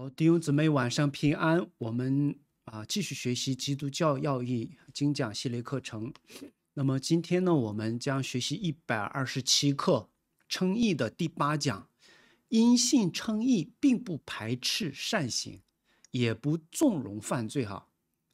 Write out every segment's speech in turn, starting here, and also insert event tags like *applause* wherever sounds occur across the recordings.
好，弟兄姊妹，晚上平安。我们啊，继续学习《基督教要义》精讲系列课程。那么今天呢，我们将学习一百二十七课称义的第八讲：因信称义并不排斥善行，也不纵容犯罪。哈，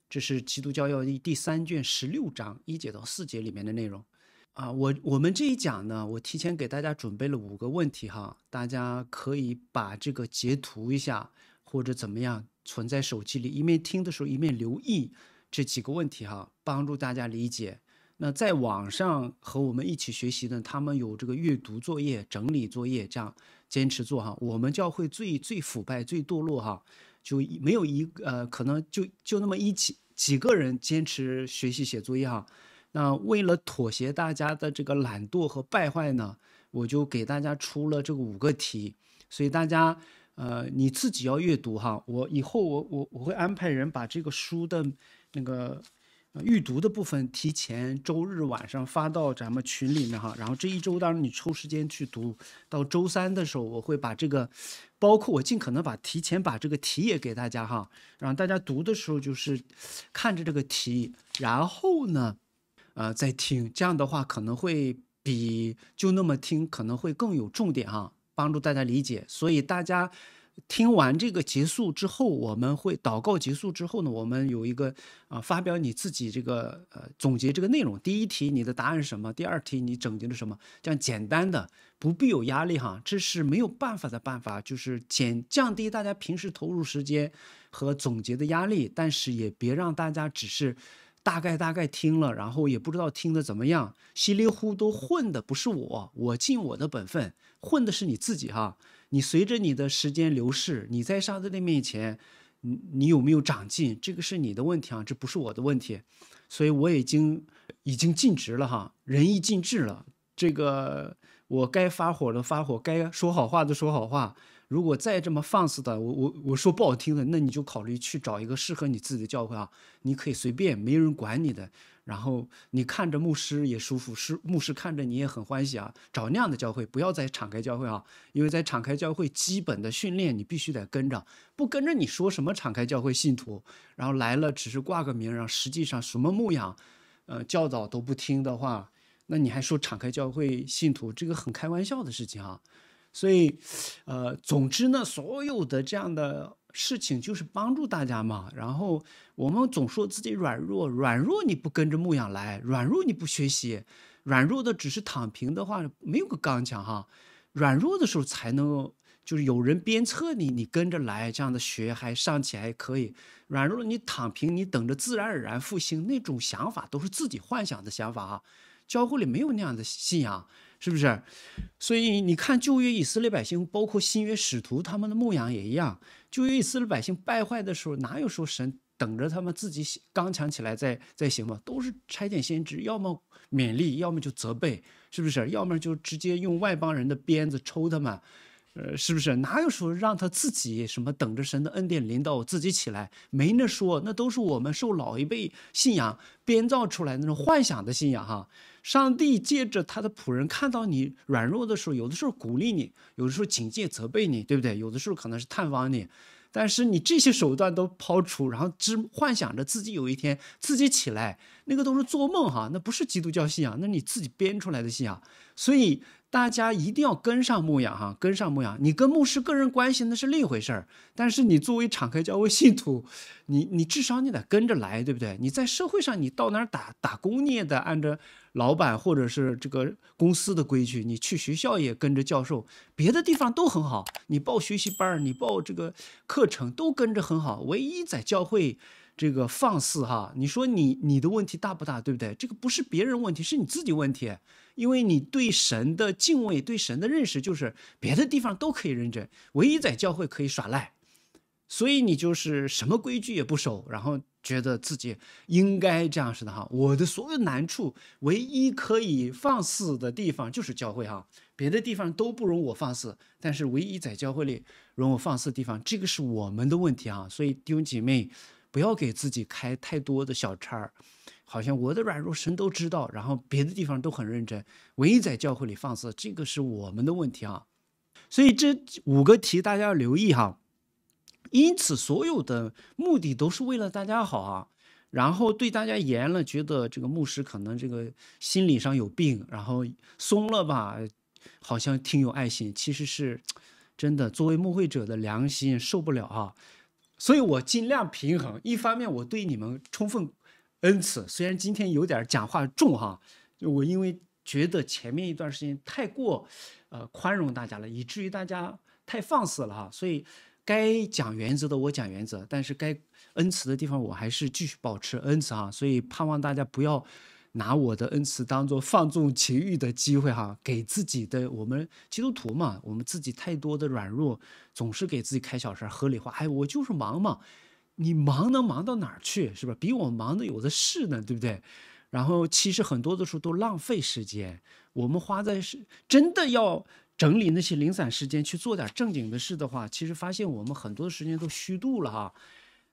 这是《基督教要义》第三卷十六章一节到四节里面的内容。啊，我我们这一讲呢，我提前给大家准备了五个问题哈，大家可以把这个截图一下。或者怎么样存在手机里，一面听的时候一面留意这几个问题哈，帮助大家理解。那在网上和我们一起学习的，他们有这个阅读作业、整理作业，这样坚持做哈。我们教会最最腐败、最堕落哈，就没有一个呃，可能就就那么一几几个人坚持学习写作业哈。那为了妥协大家的这个懒惰和败坏呢，我就给大家出了这五个题，所以大家。呃，你自己要阅读哈，我以后我我我会安排人把这个书的那个预读的部分提前周日晚上发到咱们群里面哈，然后这一周当中你抽时间去读，到周三的时候我会把这个，包括我尽可能把提前把这个题也给大家哈，让大家读的时候就是看着这个题，然后呢，呃，再听，这样的话可能会比就那么听可能会更有重点哈。帮助大家理解，所以大家听完这个结束之后，我们会祷告结束之后呢，我们有一个啊，发表你自己这个呃总结这个内容。第一题你的答案是什么？第二题你总结的什么？这样简单的不必有压力哈，这是没有办法的办法，就是减降低大家平时投入时间和总结的压力，但是也别让大家只是。大概大概听了，然后也不知道听的怎么样，稀里糊涂混的不是我，我尽我的本分，混的是你自己哈。你随着你的时间流逝，你在沙子的面前，你你有没有长进？这个是你的问题啊，这不是我的问题。所以我已经已经尽职了哈，仁义尽致了。这个我该发火的发火，该说好话的说好话。如果再这么放肆的，我我我说不好听的，那你就考虑去找一个适合你自己的教会啊。你可以随便，没人管你的。然后你看着牧师也舒服，牧牧师看着你也很欢喜啊。找那样的教会，不要再敞开教会啊，因为在敞开教会基本的训练你必须得跟着，不跟着你说什么敞开教会信徒，然后来了只是挂个名然后实际上什么牧养，嗯教导都不听的话，那你还说敞开教会信徒，这个很开玩笑的事情啊。所以，呃，总之呢，所有的这样的事情就是帮助大家嘛。然后我们总说自己软弱，软弱你不跟着牧养来，软弱你不学习，软弱的只是躺平的话，没有个刚强哈。软弱的时候才能就是有人鞭策你，你跟着来，这样的学还上起还可以。软弱你躺平，你等着自然而然复兴那种想法都是自己幻想的想法啊。教会里没有那样的信仰。是不是？所以你看，旧约以色列百姓，包括新约使徒他们的牧羊也一样。旧约以色列百姓败坏的时候，哪有说神等着他们自己刚强起来再再行吗？都是拆建先知，要么勉励，要么就责备，是不是？要么就直接用外邦人的鞭子抽他们，呃，是不是？哪有说让他自己什么等着神的恩典临到，自己起来？没那说，那都是我们受老一辈信仰编造出来那种幻想的信仰哈。上帝借着他的仆人看到你软弱的时候，有的时候鼓励你，有的时候警戒责备你，对不对？有的时候可能是探访你，但是你这些手段都抛除，然后只幻想着自己有一天自己起来，那个都是做梦哈，那不是基督教信仰，那你自己编出来的信仰，所以。大家一定要跟上牧养，哈，跟上牧养。你跟牧师个人关系那是另一回事儿，但是你作为敞开教会信徒，*laughs* 你你至少你得跟着来，对不对？你在社会上，你到哪儿打打工你也得按照老板或者是这个公司的规矩；你去学校也跟着教授，别的地方都很好。你报学习班儿，你报这个课程都跟着很好。唯一在教会。这个放肆哈，你说你你的问题大不大，对不对？这个不是别人问题，是你自己问题，因为你对神的敬畏、对神的认识，就是别的地方都可以认真，唯一在教会可以耍赖，所以你就是什么规矩也不守，然后觉得自己应该这样似的哈。我的所有难处，唯一可以放肆的地方就是教会哈，别的地方都不容我放肆，但是唯一在教会里容我放肆的地方，这个是我们的问题哈。所以弟兄姐妹。不要给自己开太多的小差儿，好像我的软弱神都知道，然后别的地方都很认真，唯一在教会里放肆，这个是我们的问题啊。所以这五个题大家要留意哈。因此，所有的目的都是为了大家好啊。然后对大家严了，觉得这个牧师可能这个心理上有病，然后松了吧，好像挺有爱心，其实是真的。作为牧会者的良心受不了啊，所以我尽量平衡，一方面我对你们充分恩赐，虽然今天有点讲话重哈，我因为觉得前面一段时间太过，呃宽容大家了，以至于大家太放肆了哈，所以该讲原则的我讲原则，但是该恩慈的地方我还是继续保持恩慈哈，所以盼望大家不要。拿我的恩赐当做放纵情欲的机会，哈，给自己的我们基督徒嘛，我们自己太多的软弱，总是给自己开小差、合理化。哎，我就是忙嘛，你忙能忙到哪儿去？是吧？比我忙的有的是呢，对不对？然后其实很多的时候都浪费时间，我们花在是真的要整理那些零散时间去做点正经的事的话，其实发现我们很多的时间都虚度了，哈，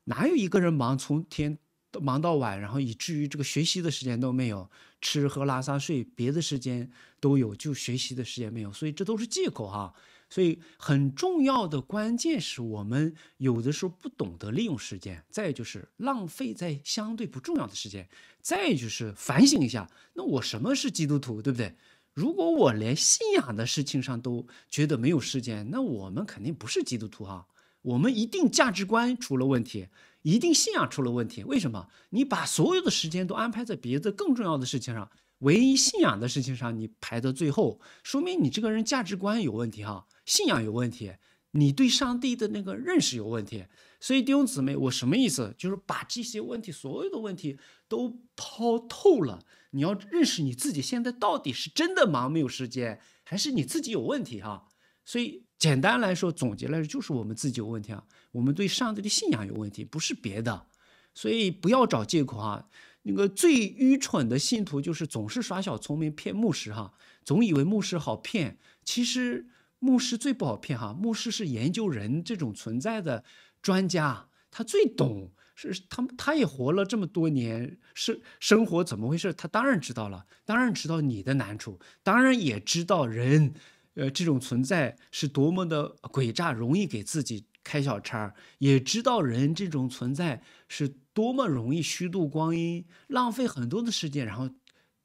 哪有一个人忙从天？忙到晚，然后以至于这个学习的时间都没有，吃喝拉撒睡，别的时间都有，就学习的时间没有，所以这都是借口哈。所以很重要的关键是我们有的时候不懂得利用时间，再就是浪费在相对不重要的时间，再就是反省一下，那我什么是基督徒，对不对？如果我连信仰的事情上都觉得没有时间，那我们肯定不是基督徒哈，我们一定价值观出了问题。一定信仰出了问题，为什么？你把所有的时间都安排在别的更重要的事情上，唯一信仰的事情上你排到最后，说明你这个人价值观有问题哈，信仰有问题，你对上帝的那个认识有问题。所以弟兄姊妹，我什么意思？就是把这些问题，所有的问题都抛透了。你要认识你自己，现在到底是真的忙没有时间，还是你自己有问题哈？所以简单来说，总结来说，就是我们自己有问题啊。我们对上帝的信仰有问题，不是别的，所以不要找借口啊！那个最愚蠢的信徒就是总是耍小聪明骗牧师哈，总以为牧师好骗，其实牧师最不好骗哈。牧师是研究人这种存在的专家，他最懂，是他他也活了这么多年，是生活怎么回事，他当然知道了，当然知道你的难处，当然也知道人，呃，这种存在是多么的诡诈，容易给自己。开小差也知道人这种存在是多么容易虚度光阴、浪费很多的时间，然后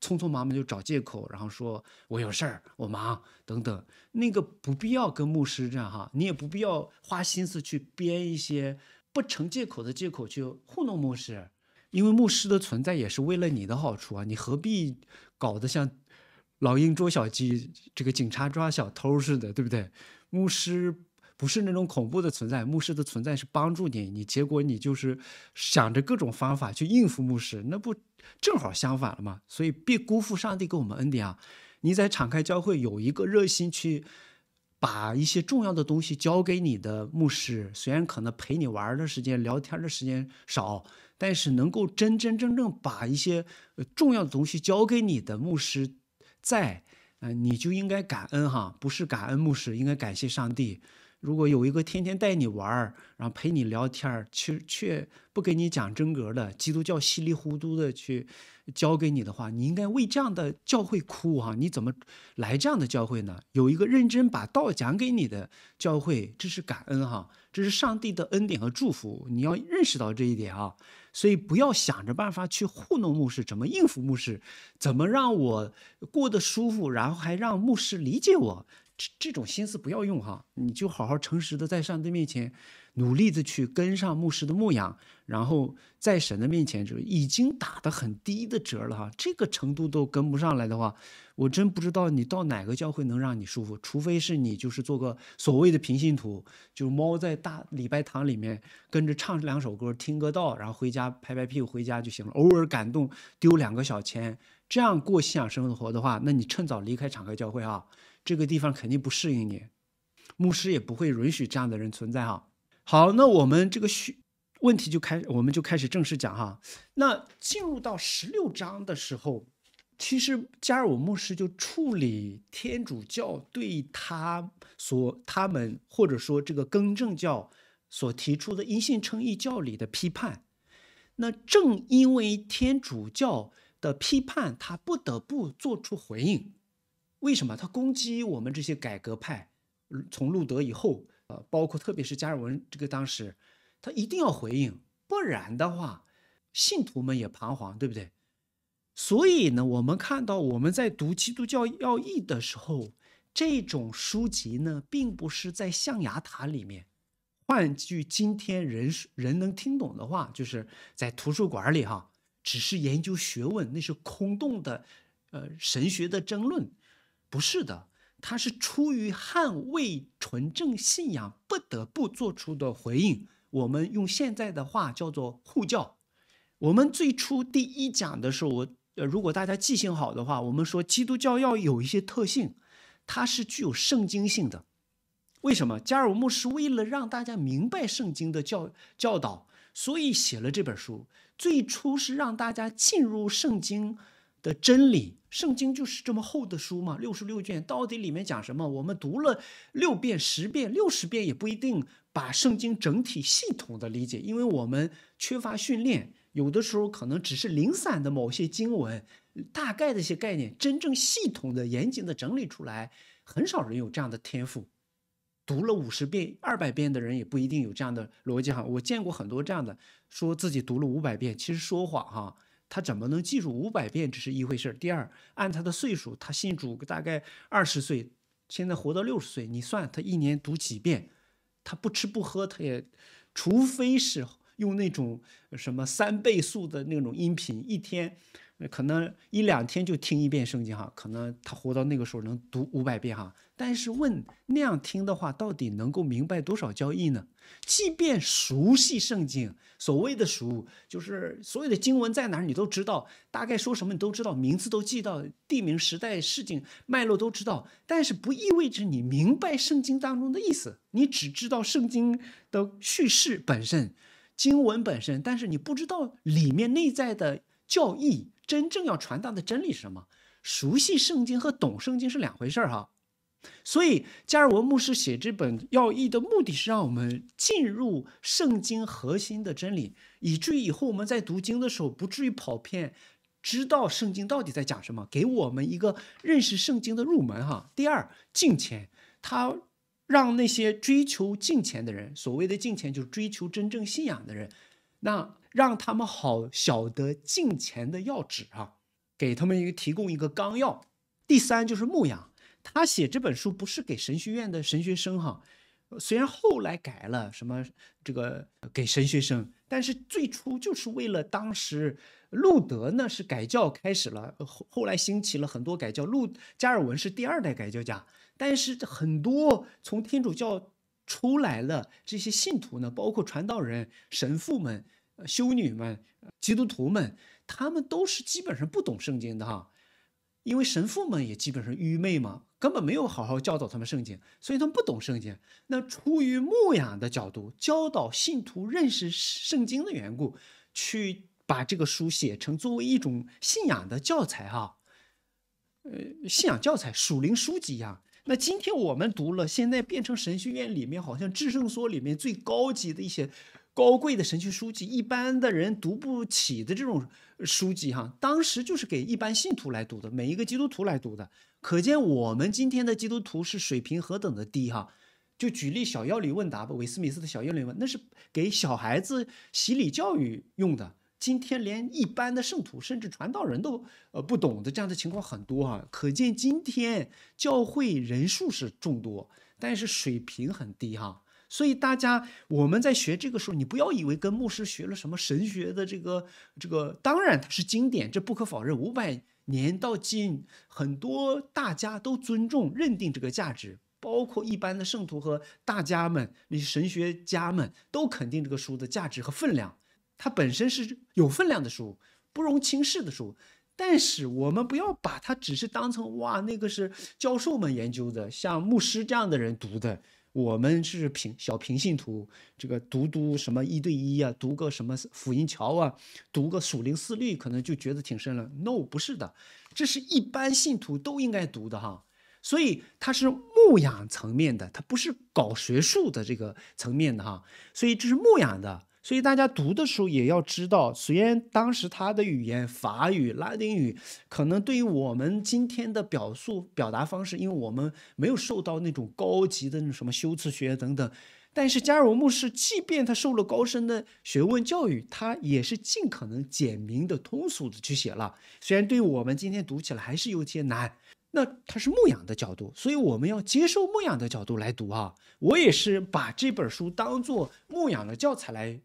匆匆忙忙就找借口，然后说“我有事儿，我忙”等等。那个不必要跟牧师这样哈，你也不必要花心思去编一些不成借口的借口去糊弄牧师，因为牧师的存在也是为了你的好处啊，你何必搞得像老鹰捉小鸡、这个警察抓小偷似的，对不对？牧师。不是那种恐怖的存在，牧师的存在是帮助你。你结果你就是想着各种方法去应付牧师，那不正好相反了吗？所以别辜负上帝给我们恩典啊！你在敞开教会有一个热心去把一些重要的东西交给你的牧师，虽然可能陪你玩的时间、聊天的时间少，但是能够真真正正把一些重要的东西交给你的牧师，在，嗯，你就应该感恩哈，不是感恩牧师，应该感谢上帝。如果有一个天天带你玩儿，然后陪你聊天儿，却却不给你讲真格的基督教稀里糊涂的去教给你的话，你应该为这样的教会哭哈！你怎么来这样的教会呢？有一个认真把道讲给你的教会，这是感恩哈，这是上帝的恩典和祝福，你要认识到这一点啊！所以不要想着办法去糊弄牧师，怎么应付牧师，怎么让我过得舒服，然后还让牧师理解我。这种心思不要用哈，你就好好诚实的在上帝面前努力的去跟上牧师的牧养，然后在神的面前，就已经打的很低的折了哈，这个程度都跟不上来的话，我真不知道你到哪个教会能让你舒服，除非是你就是做个所谓的平信徒，就是猫在大礼拜堂里面跟着唱两首歌，听个道，然后回家拍拍屁股回家就行了，偶尔感动丢两个小钱，这样过信仰生活的话，那你趁早离开敞开教会啊。这个地方肯定不适应你，牧师也不会允许这样的人存在哈。好，那我们这个序问题就开，我们就开始正式讲哈。那进入到十六章的时候，其实加尔文牧师就处理天主教对他所、他们或者说这个更正教所提出的因信称义教理的批判。那正因为天主教的批判，他不得不做出回应。为什么他攻击我们这些改革派？从路德以后，呃，包括特别是加尔文，这个当时，他一定要回应，不然的话，信徒们也彷徨，对不对？所以呢，我们看到我们在读《基督教要义》的时候，这种书籍呢，并不是在象牙塔里面，换句今天人人能听懂的话，就是在图书馆里哈，只是研究学问，那是空洞的，呃，神学的争论。不是的，他是出于捍卫纯正信仰不得不做出的回应。我们用现在的话叫做护教。我们最初第一讲的时候，我呃，如果大家记性好的话，我们说基督教要有一些特性，它是具有圣经性的。为什么加尔木牧师为了让大家明白圣经的教教导，所以写了这本书。最初是让大家进入圣经。的真理，圣经就是这么厚的书嘛，六十六卷，到底里面讲什么？我们读了六遍、十遍、六十遍也不一定把圣经整体系统的理解，因为我们缺乏训练，有的时候可能只是零散的某些经文，大概的一些概念，真正系统的、严谨的整理出来，很少人有这样的天赋。读了五十遍、二百遍的人也不一定有这样的逻辑哈。我见过很多这样的，说自己读了五百遍，其实说谎哈。他怎么能记住五百遍只是一回事儿。第二，按他的岁数，他信主大概二十岁，现在活到六十岁，你算他一年读几遍？他不吃不喝，他也，除非是用那种什么三倍速的那种音频，一天可能一两天就听一遍圣经哈。可能他活到那个时候能读五百遍哈。但是问那样听的话，到底能够明白多少交易呢？即便熟悉圣经，所谓的熟就是所有的经文在哪儿你都知道，大概说什么你都知道，名字都记到，地名、时代、事情脉络都知道，但是不意味着你明白圣经当中的意思，你只知道圣经的叙事本身、经文本身，但是你不知道里面内在的教义，真正要传达的真理是什么。熟悉圣经和懂圣经是两回事儿哈。所以加尔文牧师写这本要义的目的是让我们进入圣经核心的真理，以至于以后我们在读经的时候不至于跑偏，知道圣经到底在讲什么，给我们一个认识圣经的入门哈。第二，敬虔，他让那些追求敬虔的人，所谓的敬虔就是追求真正信仰的人，那让他们好晓得敬虔的要旨啊，给他们一个提供一个纲要。第三就是牧养。他写这本书不是给神学院的神学生哈，虽然后来改了什么这个给神学生，但是最初就是为了当时路德呢是改教开始了，后后来兴起了很多改教，路加尔文是第二代改教家，但是很多从天主教出来了这些信徒呢，包括传道人、神父们、修女们、基督徒们，他们都是基本上不懂圣经的哈。因为神父们也基本上愚昧嘛，根本没有好好教导他们圣经，所以他们不懂圣经。那出于牧养的角度，教导信徒认识圣经的缘故，去把这个书写成作为一种信仰的教材哈，呃，信仰教材属灵书籍呀。那今天我们读了，现在变成神学院里面好像制圣说里面最高级的一些。高贵的神学书籍，一般的人读不起的这种书籍哈，当时就是给一般信徒来读的，每一个基督徒来读的。可见我们今天的基督徒是水平何等的低哈。就举例《小要理问答》吧，韦斯米斯的小要理问，那是给小孩子洗礼教育用的。今天连一般的圣徒，甚至传道人都呃不懂的这样的情况很多哈。可见今天教会人数是众多，但是水平很低哈。所以大家我们在学这个时候，你不要以为跟牧师学了什么神学的这个这个，当然它是经典，这不可否认。五百年到今，很多大家都尊重、认定这个价值，包括一般的圣徒和大家们、那些神学家们都肯定这个书的价值和分量。它本身是有分量的书，不容轻视的书。但是我们不要把它只是当成哇，那个是教授们研究的，像牧师这样的人读的。我们是平小平信徒，这个读读什么一对一啊，读个什么辅音桥啊，读个属灵思虑，可能就觉得挺深了。No，不是的，这是一般信徒都应该读的哈。所以它是牧养层面的，它不是搞学术的这个层面的哈。所以这是牧养的。所以大家读的时候也要知道，虽然当时他的语言法语、拉丁语可能对于我们今天的表述表达方式，因为我们没有受到那种高级的那种什么修辞学等等，但是加尔文牧师即便他受了高深的学问教育，他也是尽可能简明的、通俗的去写了。虽然对于我们今天读起来还是有些难，那他是牧养的角度，所以我们要接受牧养的角度来读啊。我也是把这本书当做牧养的教材来。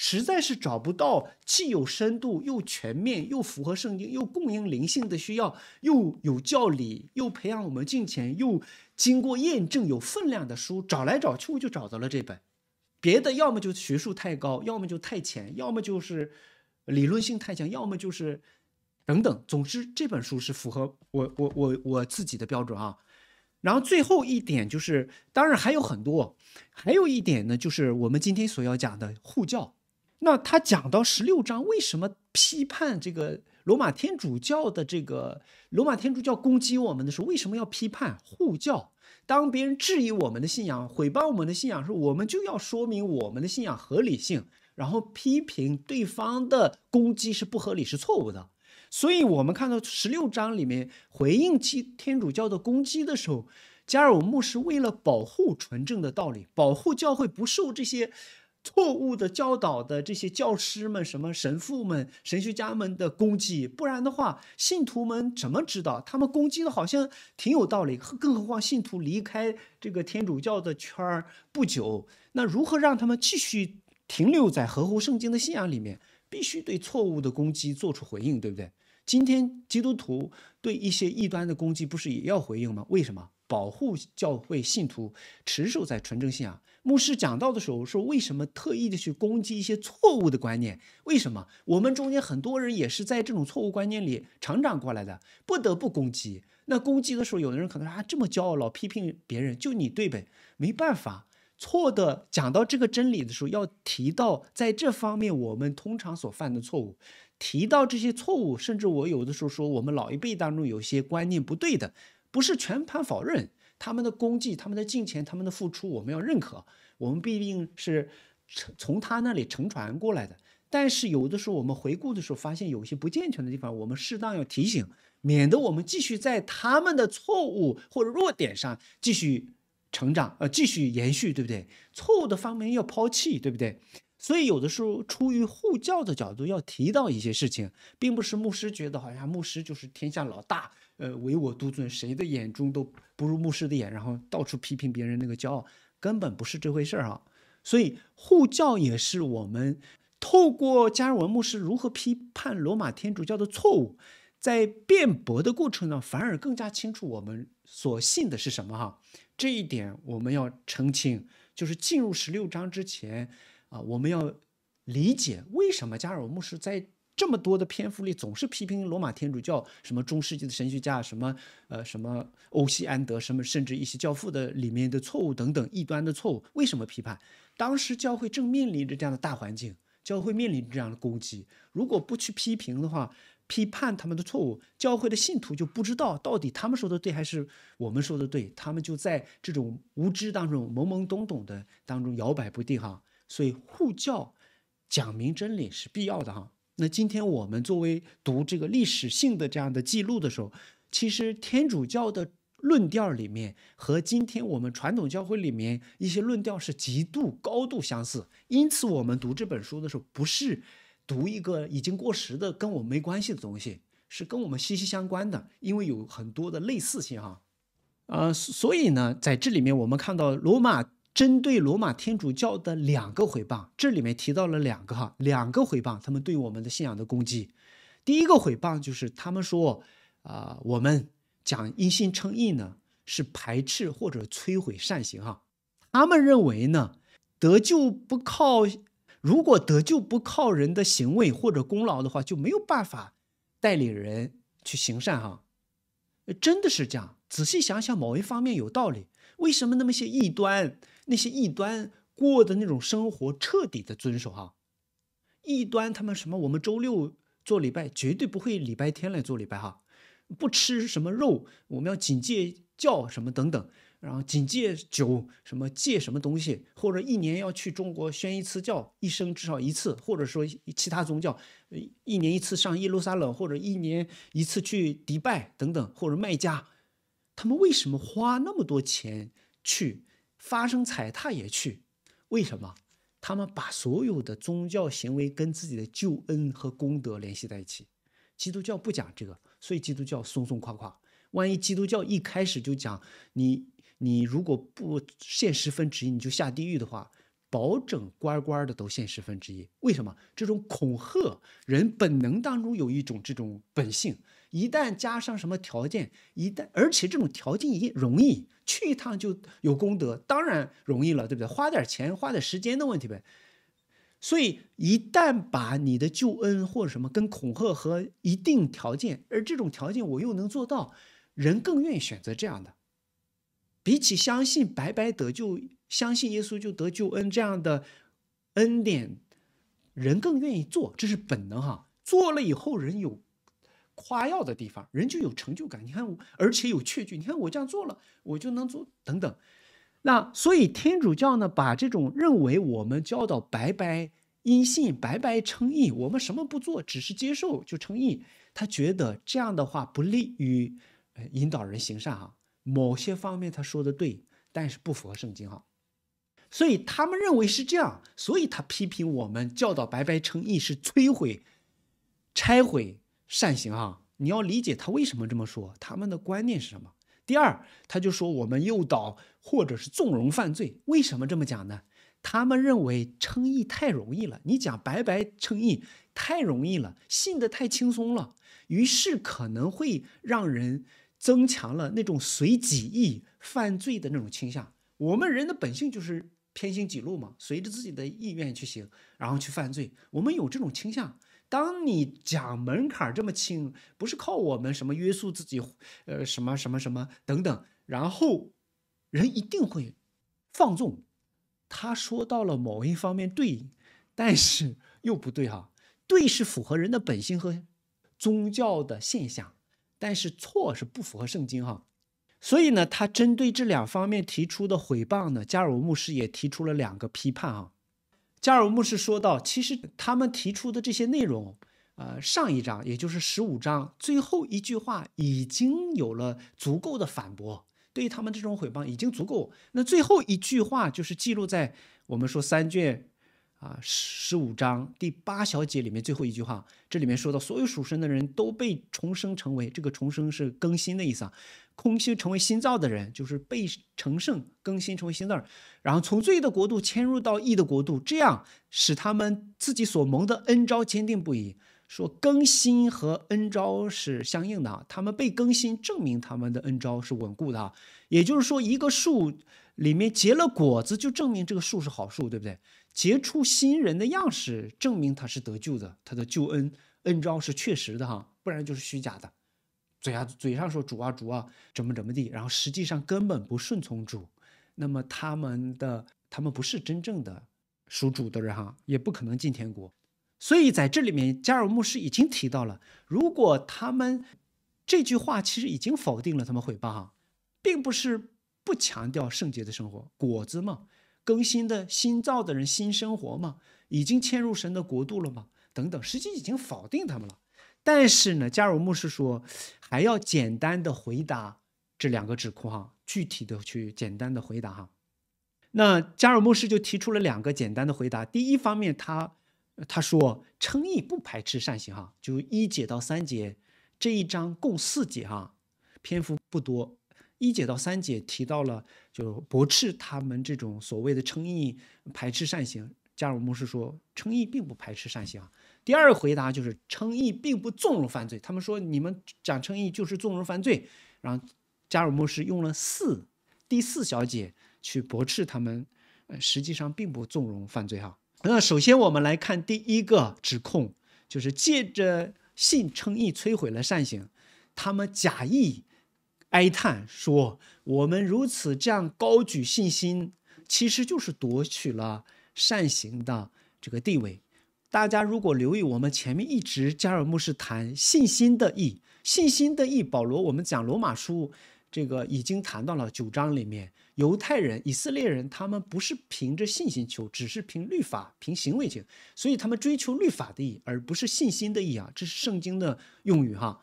实在是找不到既有深度又全面又符合圣经又供应灵性的需要又有教理又培养我们敬虔又经过验证有分量的书，找来找去我就找到了这本，别的要么就学术太高，要么就太浅，要么就是理论性太强，要么就是等等。总之这本书是符合我我我我自己的标准啊。然后最后一点就是，当然还有很多，还有一点呢，就是我们今天所要讲的护教。那他讲到十六章，为什么批判这个罗马天主教的这个罗马天主教攻击我们的时候，为什么要批判护教？当别人质疑我们的信仰、毁谤我们的信仰时，我们就要说明我们的信仰合理性，然后批评对方的攻击是不合理、是错误的。所以，我们看到十六章里面回应其天主教的攻击的时候，加尔文牧师为了保护纯正的道理，保护教会不受这些。错误的教导的这些教师们、什么神父们、神学家们的攻击，不然的话，信徒们怎么知道？他们攻击的好像挺有道理，更何况信徒离开这个天主教的圈儿不久，那如何让他们继续停留在合乎圣经的信仰里面？必须对错误的攻击做出回应，对不对？今天基督徒对一些异端的攻击，不是也要回应吗？为什么？保护教会信徒持守在纯正性啊！牧师讲到的时候说，为什么特意的去攻击一些错误的观念？为什么我们中间很多人也是在这种错误观念里成长过来的？不得不攻击。那攻击的时候，有的人可能啊这么骄傲，老批评别人，就你对呗？没办法，错的。讲到这个真理的时候，要提到在这方面我们通常所犯的错误，提到这些错误，甚至我有的时候说，我们老一辈当中有些观念不对的。不是全盘否认他们的功绩、他们的金钱、他们的付出，我们要认可。我们毕竟是从他那里乘船过来的。但是有的时候我们回顾的时候，发现有些不健全的地方，我们适当要提醒，免得我们继续在他们的错误或者弱点上继续成长，呃，继续延续，对不对？错误的方面要抛弃，对不对？所以有的时候出于护教的角度，要提到一些事情，并不是牧师觉得好像牧师就是天下老大。呃，唯我独尊，谁的眼中都不如牧师的眼，然后到处批评别人，那个骄傲根本不是这回事儿啊！所以护教也是我们透过加尔文牧师如何批判罗马天主教的错误，在辩驳的过程呢，反而更加清楚我们所信的是什么哈！这一点我们要澄清，就是进入十六章之前啊，我们要理解为什么加尔文牧师在。这么多的篇幅里，总是批评罗马天主教什么中世纪的神学家，什么呃什么欧西安德，什么甚至一些教父的里面的错误等等异端的错误，为什么批判？当时教会正面临着这样的大环境，教会面临着这样的攻击，如果不去批评的话，批判他们的错误，教会的信徒就不知道到底他们说的对还是我们说的对，他们就在这种无知当中懵懵懂懂的当中摇摆不定哈，所以护教讲明真理是必要的哈。那今天我们作为读这个历史性的这样的记录的时候，其实天主教的论调里面和今天我们传统教会里面一些论调是极度高度相似。因此，我们读这本书的时候，不是读一个已经过时的、跟我们没关系的东西，是跟我们息息相关的，因为有很多的类似性哈。呃，所以呢，在这里面我们看到罗马。针对罗马天主教的两个毁谤，这里面提到了两个哈，两个毁谤，他们对我们的信仰的攻击。第一个毁谤就是他们说，啊，我们讲因信称义呢，是排斥或者摧毁善行哈。他们认为呢，得救不靠，如果得救不靠人的行为或者功劳的话，就没有办法带领人去行善哈。真的是这样？仔细想想，某一方面有道理。为什么那么些异端？那些异端过的那种生活，彻底的遵守哈。异端他们什么？我们周六做礼拜，绝对不会礼拜天来做礼拜哈。不吃什么肉，我们要警戒教什么等等，然后警戒酒什么戒什么东西，或者一年要去中国宣一次教，一生至少一次，或者说其他宗教，一年一次上耶路撒冷或者一年一次去迪拜等等，或者麦加。他们为什么花那么多钱去？发生踩踏也去，为什么？他们把所有的宗教行为跟自己的救恩和功德联系在一起。基督教不讲这个，所以基督教松松垮垮。万一基督教一开始就讲你，你如果不现十分之一，你就下地狱的话，保证乖乖的都现十分之一。为什么？这种恐吓人本能当中有一种这种本性。一旦加上什么条件，一旦而且这种条件也容易去一趟就有功德，当然容易了，对不对？花点钱，花点时间的问题呗。所以一旦把你的救恩或者什么跟恐吓和一定条件，而这种条件我又能做到，人更愿意选择这样的，比起相信白白得救、相信耶稣就得救恩这样的恩典，人更愿意做，这是本能哈。做了以后人有。夸耀的地方，人就有成就感。你看，而且有确据。你看，我这样做了，我就能做等等。那所以天主教呢，把这种认为我们教导白白因信、白白称义，我们什么不做，只是接受就称义，他觉得这样的话不利于引导人行善啊。某些方面他说的对，但是不符合圣经啊。所以他们认为是这样，所以他批评我们教导白白称义是摧毁、拆毁。善行啊，你要理解他为什么这么说，他们的观念是什么。第二，他就说我们诱导或者是纵容犯罪，为什么这么讲呢？他们认为称意太容易了，你讲白白称意太容易了，信得太轻松了，于是可能会让人增强了那种随己意犯罪的那种倾向。我们人的本性就是偏心己路嘛，随着自己的意愿去行，然后去犯罪，我们有这种倾向。当你讲门槛这么轻，不是靠我们什么约束自己，呃，什么什么什么等等，然后人一定会放纵。他说到了某一方面对，但是又不对哈，对是符合人的本性和宗教的现象，但是错是不符合圣经哈。所以呢，他针对这两方面提出的毁谤呢，加尔文牧师也提出了两个批判啊。加尔木牧师说到：“其实他们提出的这些内容，呃，上一章也就是十五章最后一句话已经有了足够的反驳，对于他们这种毁谤已经足够。那最后一句话就是记录在我们说三卷。”啊，十五章第八小节里面最后一句话，这里面说到所有属神的人都被重生，成为这个重生是更新的意思啊，空心成为新造的人，就是被成圣更新成为新造，然后从罪的国度迁入到义的国度，这样使他们自己所蒙的恩招坚定不移。说更新和恩招是相应的啊，他们被更新，证明他们的恩招是稳固的啊。也就是说，一个树里面结了果子，就证明这个树是好树，对不对？杰出新人的样式证明他是得救的，他的救恩恩招是确实的哈，不然就是虚假的。嘴啊嘴上说主啊主啊怎么怎么地，然后实际上根本不顺从主，那么他们的他们不是真正的属主的人哈，也不可能进天国。所以在这里面，加尔牧师已经提到了，如果他们这句话其实已经否定了他们毁谤哈，并不是不强调圣洁的生活果子嘛。更新的、新造的人、新生活嘛，已经迁入神的国度了吗？等等，实际已经否定他们了。但是呢，加尔牧师说还要简单的回答这两个指控哈，具体的去简单的回答哈。那加尔牧师就提出了两个简单的回答。第一方面，他他说称义不排斥善行哈，就一节到三节这一章共四节哈，篇幅不多。一姐到三姐提到了，就驳斥他们这种所谓的称义排斥善行。加尔牧师说，称义并不排斥善行第二个回答就是称义并不纵容犯罪。他们说你们讲称义就是纵容犯罪，然后加尔牧师用了四第四小节去驳斥他们，实际上并不纵容犯罪哈。那首先我们来看第一个指控，就是借着信称义摧毁了善行，他们假意。哀叹说：“我们如此这样高举信心，其实就是夺取了善行的这个地位。大家如果留意，我们前面一直加尔牧是谈信心的义，信心的义。保罗，我们讲罗马书，这个已经谈到了九章里面，犹太人、以色列人，他们不是凭着信心求，只是凭律法、凭行为求，所以他们追求律法的义，而不是信心的义啊！这是圣经的用语哈，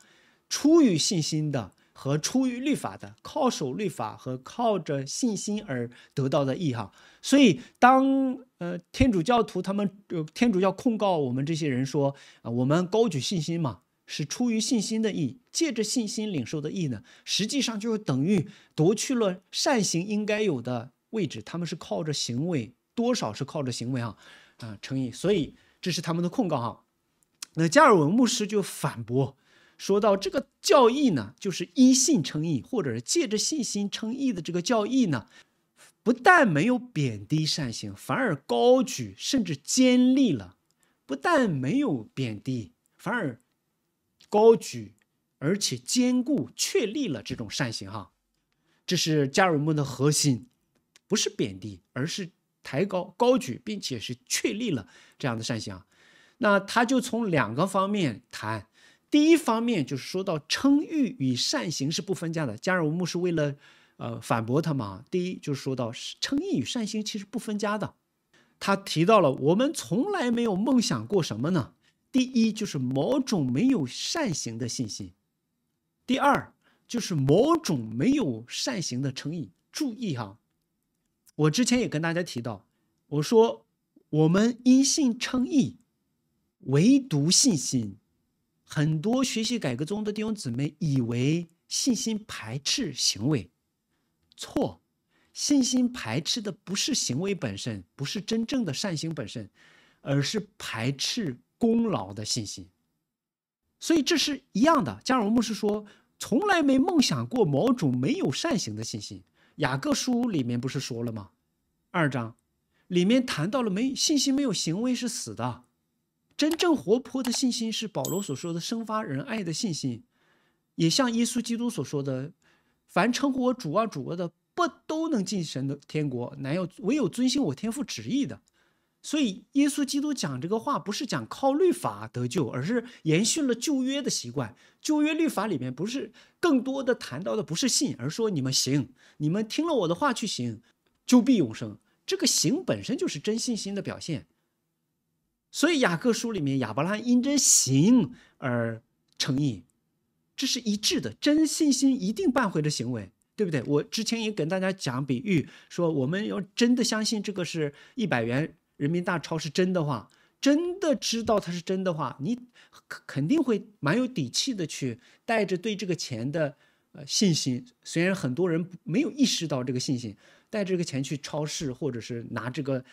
出于信心的。”和出于律法的靠守律法和靠着信心而得到的益哈，所以当呃天主教徒他们就天主教控告我们这些人说啊，我们高举信心嘛，是出于信心的义，借着信心领受的义呢，实际上就等于夺去了善行应该有的位置。他们是靠着行为，多少是靠着行为啊啊，乘以，所以这是他们的控告哈。那加尔文牧师就反驳。说到这个教义呢，就是依信称义，或者是借着信心称义的这个教义呢，不但没有贬低善行，反而高举甚至坚立了；不但没有贬低，反而高举，而且坚固确立了这种善行。哈，这是加尔文的核心，不是贬低，而是抬高、高举，并且是确立了这样的善行。那他就从两个方面谈。第一方面就是说到称誉与善行是不分家的，加尔文牧是为了，呃，反驳他嘛。第一就是说到称誉与善行其实不分家的。他提到了我们从来没有梦想过什么呢？第一就是某种没有善行的信心，第二就是某种没有善行的诚意。注意哈，我之前也跟大家提到，我说我们因信称义，唯独信心。很多学习改革中的弟兄姊妹以为信心排斥行为错，信心排斥的不是行为本身，不是真正的善行本身，而是排斥功劳的信心。所以这是一样的。加尔姆牧师说，从来没梦想过某种没有善行的信心。雅各书里面不是说了吗？二章里面谈到了没信心没有行为是死的。真正活泼的信心是保罗所说的生发仁爱的信心，也像耶稣基督所说的：“凡称呼我主啊主啊的，不都能进神的天国？难有唯有遵行我天父旨意的。”所以耶稣基督讲这个话，不是讲靠律法得救，而是延续了旧约的习惯。旧约律法里面，不是更多的谈到的不是信，而说你们行，你们听了我的话去行，就必永生。这个行本身就是真信心的表现。所以雅各书里面，亚伯拉罕因真行而成义，这是一致的。真信心一定伴随的行为，对不对？我之前也给大家讲比喻，说我们要真的相信这个是一百元人民大钞是真的话，真的知道它是真的话，你肯定会蛮有底气的去带着对这个钱的呃信心。虽然很多人没有意识到这个信心，带着这个钱去超市，或者是拿这个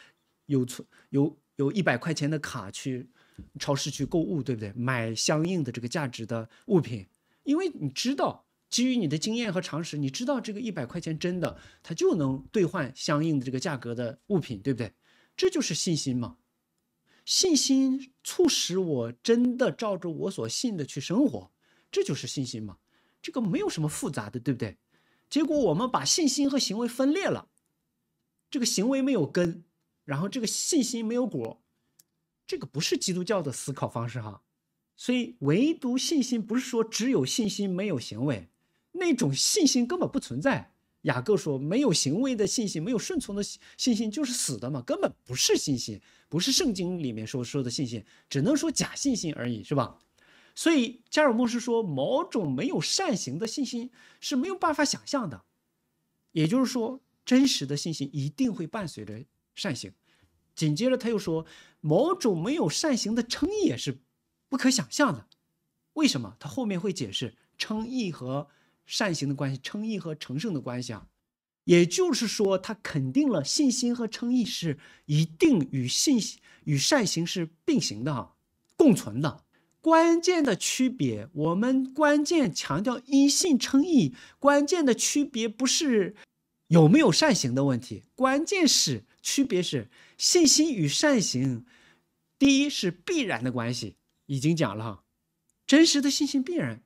有存有。有一百块钱的卡去超市去购物，对不对？买相应的这个价值的物品，因为你知道，基于你的经验和常识，你知道这个一百块钱真的它就能兑换相应的这个价格的物品，对不对？这就是信心嘛。信心促使我真的照着我所信的去生活，这就是信心嘛。这个没有什么复杂的，对不对？结果我们把信心和行为分裂了，这个行为没有根。然后这个信心没有果，这个不是基督教的思考方式哈，所以唯独信心不是说只有信心没有行为，那种信心根本不存在。雅各说没有行为的信心，没有顺从的信心就是死的嘛，根本不是信心，不是圣经里面说说的信心，只能说假信心而已是吧？所以加尔默是说某种没有善行的信心是没有办法想象的，也就是说真实的信心一定会伴随着。善行，紧接着他又说，某种没有善行的称意也是不可想象的。为什么？他后面会解释称意和善行的关系，称意和成圣的关系啊。也就是说，他肯定了信心和称意是一定与信与善行是并行的，共存的。关键的区别，我们关键强调因信称意。关键的区别不是有没有善行的问题，关键是。区别是信心与善行，第一是必然的关系，已经讲了哈，真实的信心必然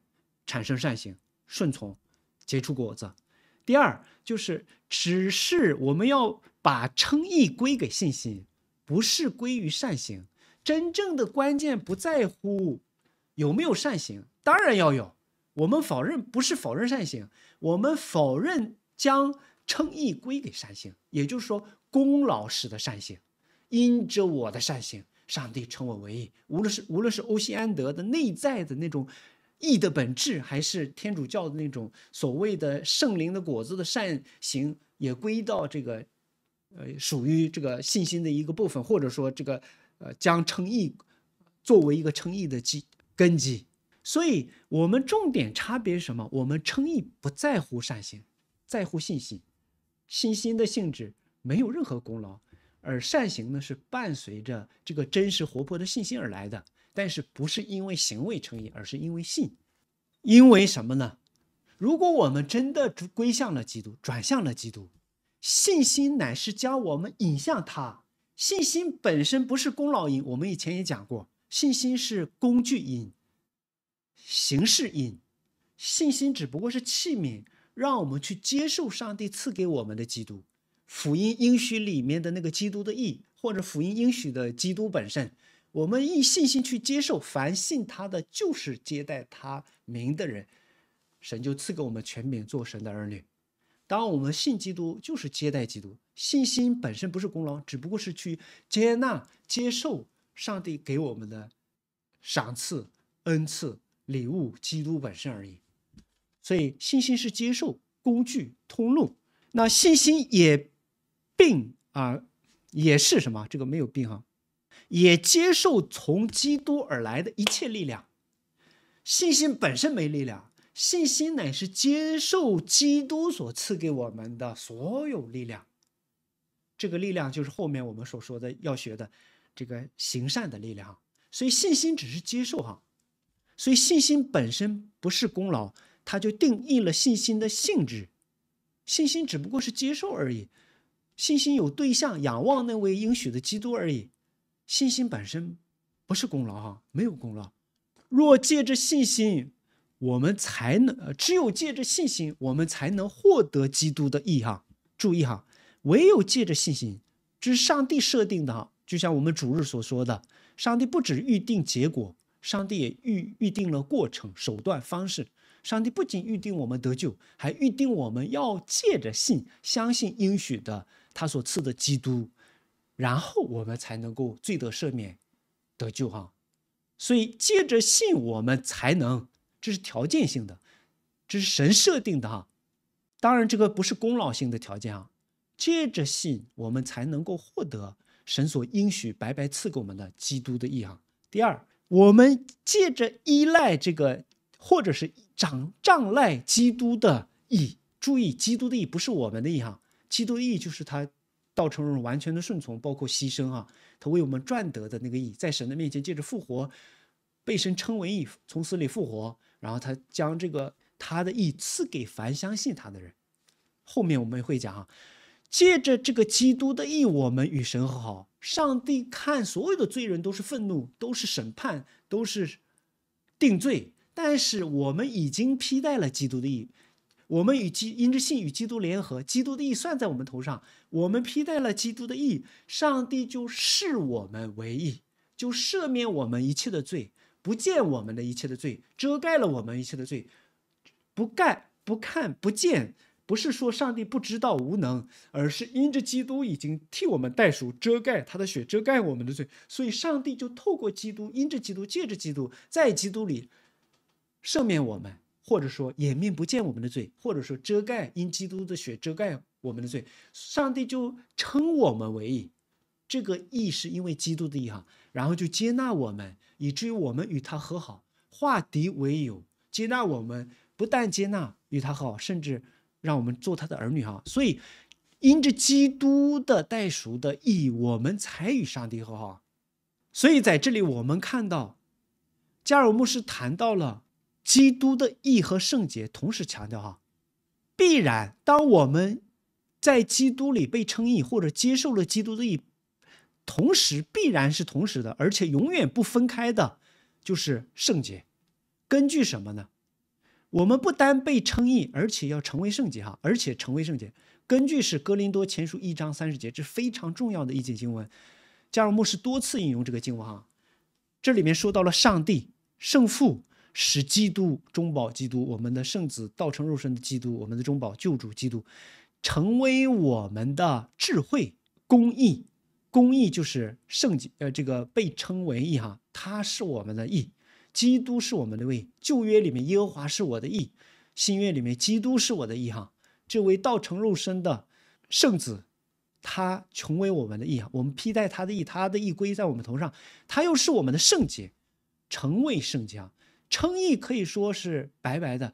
产生善行，顺从结出果子。第二就是只是我们要把称义归给信心，不是归于善行。真正的关键不在乎有没有善行，当然要有。我们否认不是否认善行，我们否认将。称义归给善行，也就是说功劳是的善行，因着我的善行，上帝称我为义。无论是无论是欧西安德的内在的那种义的本质，还是天主教的那种所谓的圣灵的果子的善行，也归到这个，呃，属于这个信心的一个部分，或者说这个呃，将称义作为一个称义的基根基。所以，我们重点差别什么？我们称义不在乎善行，在乎信心。信心的性质没有任何功劳，而善行呢是伴随着这个真实活泼的信心而来的。但是不是因为行为成因，而是因为信。因为什么呢？如果我们真的归向了基督，转向了基督，信心乃是将我们引向他。信心本身不是功劳因，我们以前也讲过，信心是工具因、形式因，信心只不过是器皿。让我们去接受上帝赐给我们的基督，福音应许里面的那个基督的意义，或者福音应许的基督本身，我们以信心去接受，凡信他的就是接待他名的人，神就赐给我们全免做神的儿女。当我们信基督，就是接待基督，信心本身不是功劳，只不过是去接纳、接受上帝给我们的赏赐、恩赐、礼物，基督本身而已。所以信心是接受工具通路，那信心也并啊，也是什么？这个没有病哈，也接受从基督而来的一切力量。信心本身没力量，信心乃是接受基督所赐给我们的所有力量。这个力量就是后面我们所说的要学的这个行善的力量。所以信心只是接受哈，所以信心本身不是功劳。他就定义了信心的性质，信心只不过是接受而已，信心有对象，仰望那位应许的基督而已。信心本身不是功劳哈，没有功劳。若借着信心，我们才能，只有借着信心，我们才能获得基督的义哈。注意哈，唯有借着信心，这是上帝设定的哈。就像我们主日所说的，上帝不止预定结果。上帝也预预定了过程、手段、方式。上帝不仅预定我们得救，还预定我们要借着信相信应许的他所赐的基督，然后我们才能够罪得赦免、得救哈。所以借着信我们才能，这是条件性的，这是神设定的哈。当然，这个不是功劳性的条件啊。借着信我们才能够获得神所应许白白赐给我们的基督的意啊。第二。我们借着依赖这个，或者是长仗赖基督的义。注意，基督的义不是我们的义哈，基督的义就是他到成完全的顺从，包括牺牲啊，他为我们赚得的那个义，在神的面前借着复活，被神称为义，从死里复活，然后他将这个他的义赐给凡相信他的人。后面我们会讲啊。借着这个基督的义，我们与神和好。上帝看所有的罪人都是愤怒，都是审判，都是定罪。但是我们已经披戴了基督的义，我们与基因着信与基督联合，基督的义算在我们头上。我们披戴了基督的义，上帝就视我们为义，就赦免我们一切的罪，不见我们的一切的罪，遮盖了我们一切的罪，不盖不看不见。不是说上帝不知道无能，而是因着基督已经替我们代赎、遮盖他的血，遮盖我们的罪，所以上帝就透过基督，因着基督，借着基督，在基督里赦免我们，或者说掩面不见我们的罪，或者说遮盖因基督的血遮盖我们的罪，上帝就称我们为义。这个义是因为基督的义，哈，然后就接纳我们，以至于我们与他和好，化敌为友，接纳我们，不但接纳与他和好，甚至。让我们做他的儿女哈，所以因着基督的代赎的义，我们才与上帝和好。所以在这里，我们看到加尔牧师谈到了基督的义和圣洁，同时强调哈，必然当我们在基督里被称义或者接受了基督的义，同时必然是同时的，而且永远不分开的，就是圣洁。根据什么呢？我们不单被称义，而且要成为圣洁，哈！而且成为圣洁。根据是《哥林多前书》一章三十节，这非常重要的一节经文。加尔牧师多次引用这个经文，哈。这里面说到了上帝、圣父、使基督、中保基督，我们的圣子道成肉身的基督，我们的中保救主基督，成为我们的智慧、公义。公义就是圣洁，呃，这个被称为义，哈。他是我们的义。基督是我们的位，旧约里面耶和华是我的意，新约里面基督是我的意哈，这位道成肉身的圣子，他成为我们的意我们披戴他的意，他的意归在我们头上，他又是我们的圣洁，成为圣洁，称义可以说是白白的，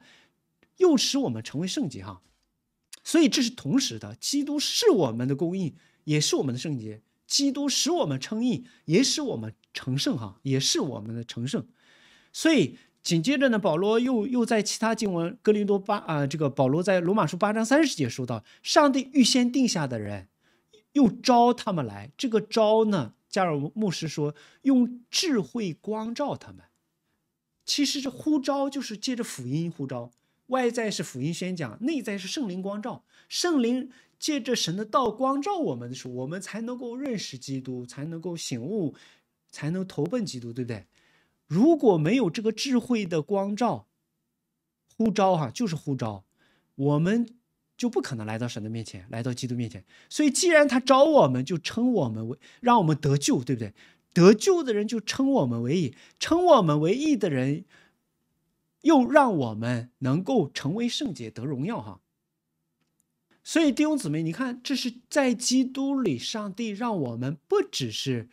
又使我们成为圣洁哈，所以这是同时的，基督是我们的公义，也是我们的圣洁，基督使我们称义，也使我们成圣哈，也是我们的成圣。所以紧接着呢，保罗又又在其他经文《哥林多八》啊，这个保罗在《罗马书》八章三十节说到，上帝预先定下的人，又招他们来。这个招呢，加尔牧师说，用智慧光照他们。其实这呼召就是借着福音呼召，外在是福音宣讲，内在是圣灵光照。圣灵借着神的道光照我们的时候，我们才能够认识基督，才能够醒悟，才能投奔基督，对不对？如果没有这个智慧的光照，呼召哈就是呼召，我们就不可能来到神的面前，来到基督面前。所以，既然他招我们，就称我们为让我们得救，对不对？得救的人就称我们为义，称我们为义的人，又让我们能够成为圣洁，得荣耀哈。所以弟兄姊妹，你看这是在基督里，上帝让我们不只是。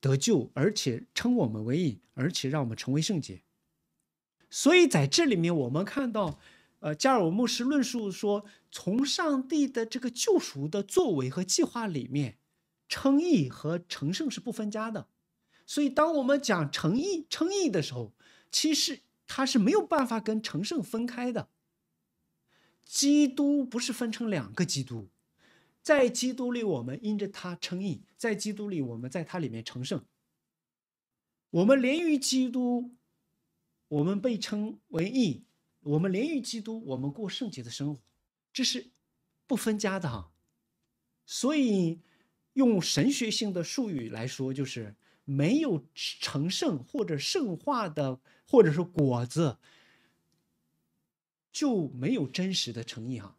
得救，而且称我们为义，而且让我们成为圣洁。所以在这里面，我们看到，呃，加尔文牧师论述说，从上帝的这个救赎的作为和计划里面，称义和成圣是不分家的。所以，当我们讲诚义、称义的时候，其实他是没有办法跟成圣分开的。基督不是分成两个基督。在基督里，我们因着他称义；在基督里，我们在他里面成圣。我们连于基督，我们被称为义；我们连于基督，我们过圣洁的生活。这是不分家的哈。所以，用神学性的术语来说，就是没有成圣或者圣化的，或者是果子，就没有真实的诚意哈。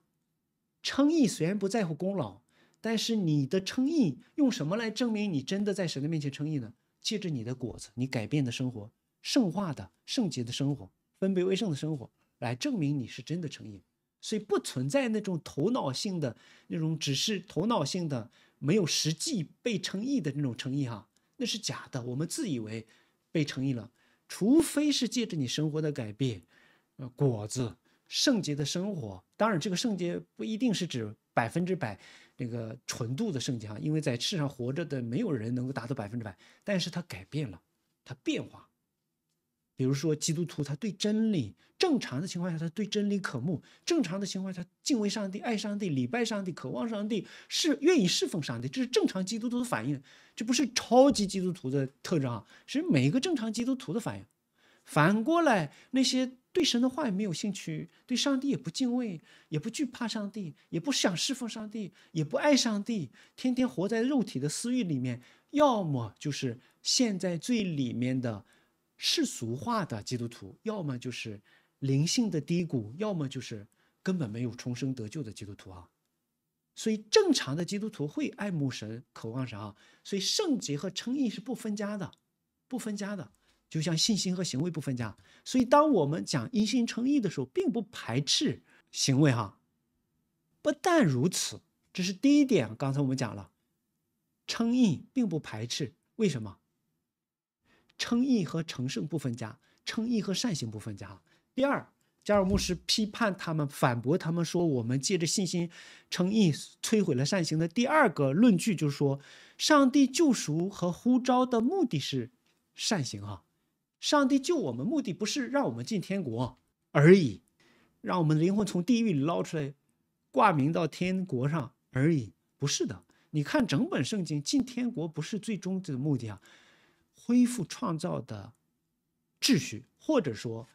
称义虽然不在乎功劳，但是你的称义用什么来证明你真的在神的面前称义呢？借着你的果子，你改变的生活、圣化的圣洁的生活、分别为圣的生活，来证明你是真的称义。所以不存在那种头脑性的那种，只是头脑性的没有实际被称义的那种称义哈，那是假的。我们自以为被称义了，除非是借着你生活的改变，呃，果子。圣洁的生活，当然，这个圣洁不一定是指百分之百那个纯度的圣洁啊，因为在世上活着的没有人能够达到百分之百，但是它改变了，它变化。比如说基督徒，他对真理，正常的情况下，他对真理渴慕，正常的情况下敬畏上帝、爱上帝、礼拜上帝、渴望上帝，是愿意侍奉上帝，这是正常基督徒的反应，这不是超级基督徒的特征啊，是每一个正常基督徒的反应。反过来，那些。对神的话也没有兴趣，对上帝也不敬畏，也不惧怕上帝，也不想侍奉上帝，也不爱上帝，天天活在肉体的私欲里面。要么就是陷在最里面的世俗化的基督徒，要么就是灵性的低谷，要么就是根本没有重生得救的基督徒啊。所以，正常的基督徒会爱慕神，渴望啥？所以圣洁和称义是不分家的，不分家的。就像信心和行为不分家，所以当我们讲因信称义的时候，并不排斥行为哈。不但如此，这是第一点，刚才我们讲了，称义并不排斥，为什么？称义和成圣不分家，称义和善行不分家第二，加尔牧师批判他们，反驳他们说，我们借着信心称义摧毁了善行的第二个论据，就是说，上帝救赎和呼召的目的是善行哈。上帝救我们目的不是让我们进天国而已，让我们灵魂从地狱里捞出来，挂名到天国上而已，不是的。你看整本圣经，进天国不是最终的目的啊，恢复创造的秩序，或者说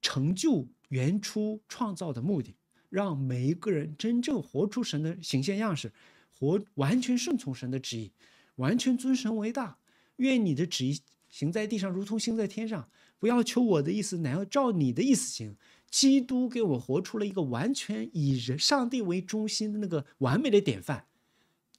成就原初创造的目的，让每一个人真正活出神的形象样式，活完全顺从神的旨意，完全尊神为大。愿你的旨意。行在地上如同行在天上，不要求我的意思，乃要照你的意思行。基督给我活出了一个完全以人、上帝为中心的那个完美的典范。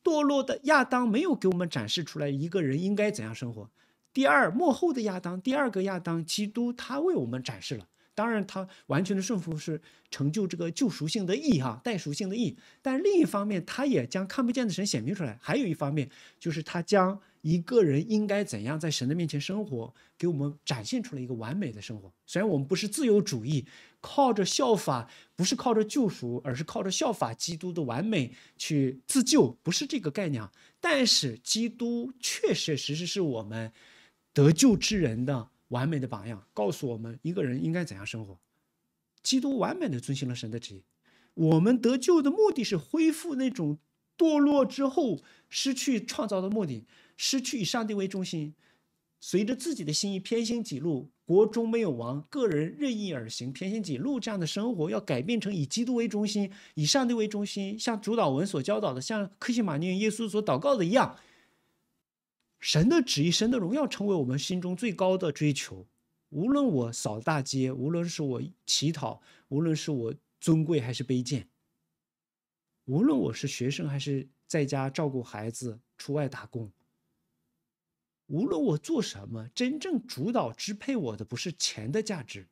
堕落的亚当没有给我们展示出来一个人应该怎样生活。第二，幕后的亚当，第二个亚当，基督他为我们展示了。当然，他完全的顺服是成就这个救赎性的义哈，代赎性的义。但另一方面，他也将看不见的神显明出来。还有一方面就是他将。一个人应该怎样在神的面前生活，给我们展现出了一个完美的生活。虽然我们不是自由主义，靠着效法，不是靠着救赎，而是靠着效法基督的完美去自救，不是这个概念。但是，基督确确实实是我们得救之人的完美的榜样，告诉我们一个人应该怎样生活。基督完美的遵循了神的旨意。我们得救的目的是恢复那种堕落之后失去创造的目的。失去以上帝为中心，随着自己的心意偏心己路，国中没有王，个人任意而行，偏心己路这样的生活，要改变成以基督为中心，以上帝为中心，像主导文所教导的，像克西马尼耶稣所祷告的一样，神的旨意，神的荣耀，成为我们心中最高的追求。无论我扫大街，无论是我乞讨，无论是我尊贵还是卑贱，无论我是学生还是在家照顾孩子，出外打工。无论我做什么，真正主导支配我的不是钱的价值。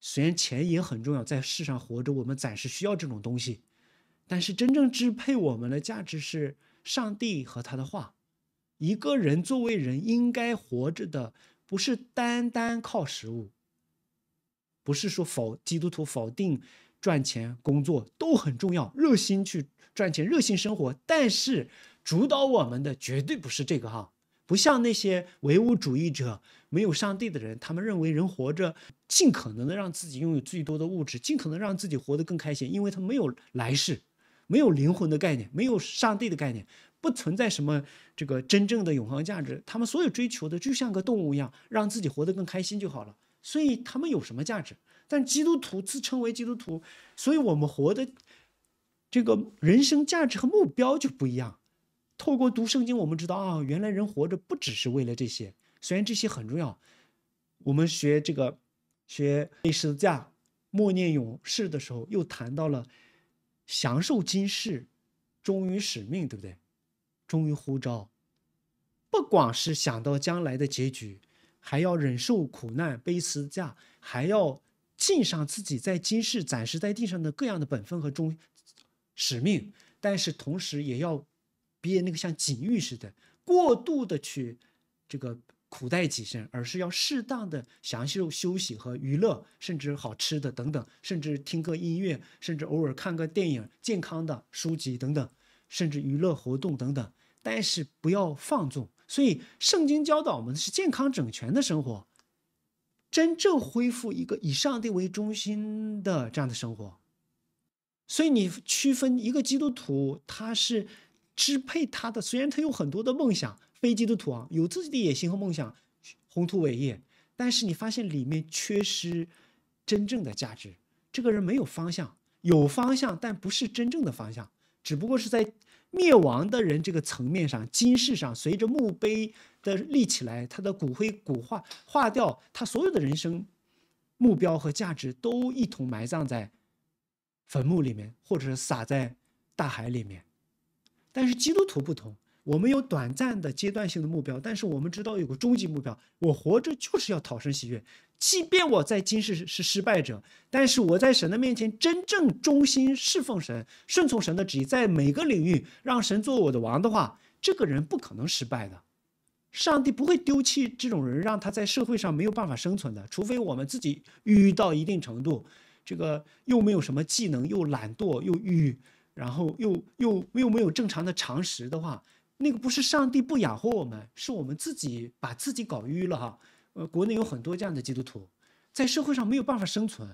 虽然钱也很重要，在世上活着，我们暂时需要这种东西。但是真正支配我们的价值是上帝和他的话。一个人作为人应该活着的，不是单单靠食物。不是说否基督徒否定赚钱、工作都很重要，热心去赚钱，热心生活。但是主导我们的绝对不是这个哈。不像那些唯物主义者没有上帝的人，他们认为人活着尽可能的让自己拥有最多的物质，尽可能让自己活得更开心，因为他没有来世，没有灵魂的概念，没有上帝的概念，不存在什么这个真正的永恒价值。他们所有追求的就像个动物一样，让自己活得更开心就好了。所以他们有什么价值？但基督徒自称为基督徒，所以我们活的这个人生价值和目标就不一样。透过读圣经，我们知道啊，原来人活着不只是为了这些，虽然这些很重要。我们学这个学背十字架、默念永士的时候，又谈到了享受今世、忠于使命，对不对？忠于呼召，不光是想到将来的结局，还要忍受苦难、背十字架，还要尽上自己在今世、暂时在地上的各样的本分和忠使命，但是同时也要。毕业那个像禁欲似的，过度的去这个苦待己身，而是要适当的享受休息和娱乐，甚至好吃的等等，甚至听个音乐，甚至偶尔看个电影、健康的书籍等等，甚至娱乐活动等等，但是不要放纵。所以圣经教导我们的是健康整全的生活，真正恢复一个以上帝为中心的这样的生活。所以你区分一个基督徒，他是。支配他的，虽然他有很多的梦想，非基督徒啊，有自己的野心和梦想，宏图伟业，但是你发现里面缺失真正的价值。这个人没有方向，有方向但不是真正的方向，只不过是在灭亡的人这个层面上，今世上，随着墓碑的立起来，他的骨灰骨化化掉，他所有的人生目标和价值都一同埋葬在坟墓里面，或者是撒在大海里面。但是基督徒不同，我们有短暂的阶段性的目标，但是我们知道有个终极目标。我活着就是要讨生喜悦，即便我在今世是失败者，但是我在神的面前真正忠心侍奉神，顺从神的旨意，在每个领域让神做我的王的话，这个人不可能失败的。上帝不会丢弃这种人，让他在社会上没有办法生存的。除非我们自己郁郁到一定程度，这个又没有什么技能，又懒惰又郁郁。然后又又又没有正常的常识的话，那个不是上帝不养活我们，是我们自己把自己搞愚了哈。呃，国内有很多这样的基督徒，在社会上没有办法生存，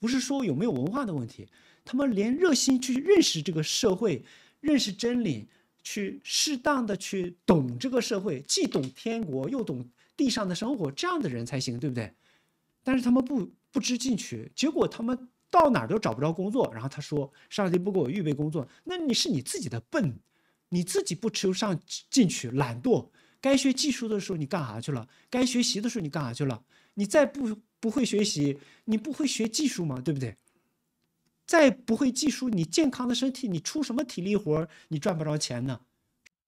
不是说有没有文化的问题，他们连热心去认识这个社会、认识真理、去适当的去懂这个社会，既懂天国又懂地上的生活，这样的人才行，对不对？但是他们不不知进取，结果他们。到哪儿都找不着工作，然后他说：“上帝不给我预备工作，那你是你自己的笨，你自己不求上进去，懒惰。该学技术的时候你干啥去了？该学习的时候你干啥去了？你再不不会学习，你不会学技术吗？对不对？再不会技术，你健康的身体你出什么体力活儿？你赚不着钱呢。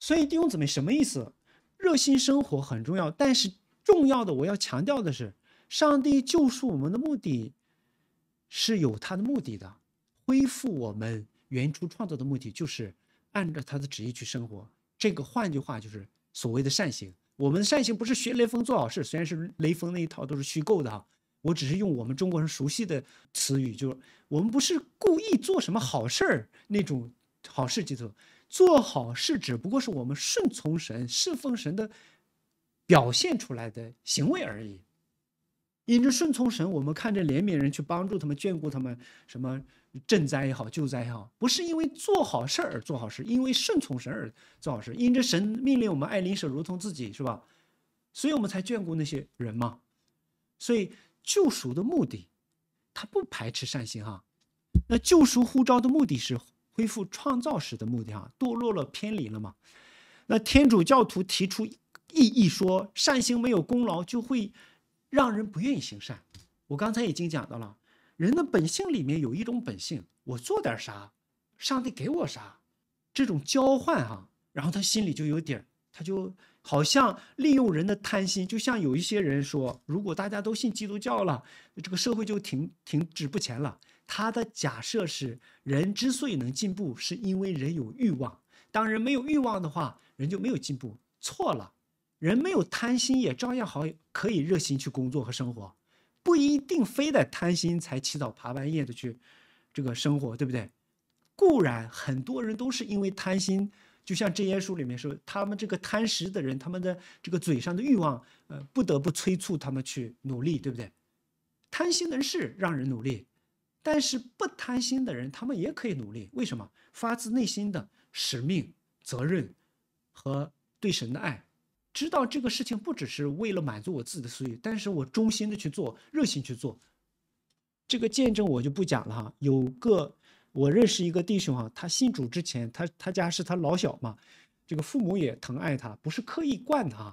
所以弟兄姊妹，什么意思？热心生活很重要，但是重要的我要强调的是，上帝救赎我们的目的。”是有他的目的的，恢复我们原初创造的目的，就是按照他的旨意去生活。这个换句话就是所谓的善行。我们的善行不是学雷锋做好事，虽然是雷锋那一套都是虚构的哈。我只是用我们中国人熟悉的词语，就是我们不是故意做什么好事儿那种好事去做，做好事只不过是我们顺从神、侍奉神的表现出来的行为而已。因着顺从神，我们看着怜悯人去帮助他们、眷顾他们，什么赈灾也好、救灾也好，不是因为做好事儿做好事，因为顺从神而做好事。因着神命令我们爱邻舍如同自己，是吧？所以我们才眷顾那些人嘛。所以救赎的目的，他不排斥善行哈。那救赎呼召的目的是恢复创造时的目的哈，堕落了、偏离了嘛。那天主教徒提出异议说，善行没有功劳就会。让人不愿意行善，我刚才已经讲到了，人的本性里面有一种本性，我做点啥，上帝给我啥，这种交换哈，然后他心里就有底儿，他就好像利用人的贪心，就像有一些人说，如果大家都信基督教了，这个社会就停停止不前了。他的假设是，人之所以能进步，是因为人有欲望，当人没有欲望的话，人就没有进步，错了。人没有贪心也照样好，可以热心去工作和生活，不一定非得贪心才起早爬半夜的去这个生活，对不对？固然很多人都是因为贪心，就像这言书里面说，他们这个贪食的人，他们的这个嘴上的欲望，呃，不得不催促他们去努力，对不对？贪心的是让人努力，但是不贪心的人，他们也可以努力。为什么？发自内心的使命、责任和对神的爱。知道这个事情不只是为了满足我自己的私欲，但是我衷心的去做，热心去做。这个见证我就不讲了哈。有个我认识一个弟兄啊，他信主之前，他他家是他老小嘛，这个父母也疼爱他，不是刻意惯他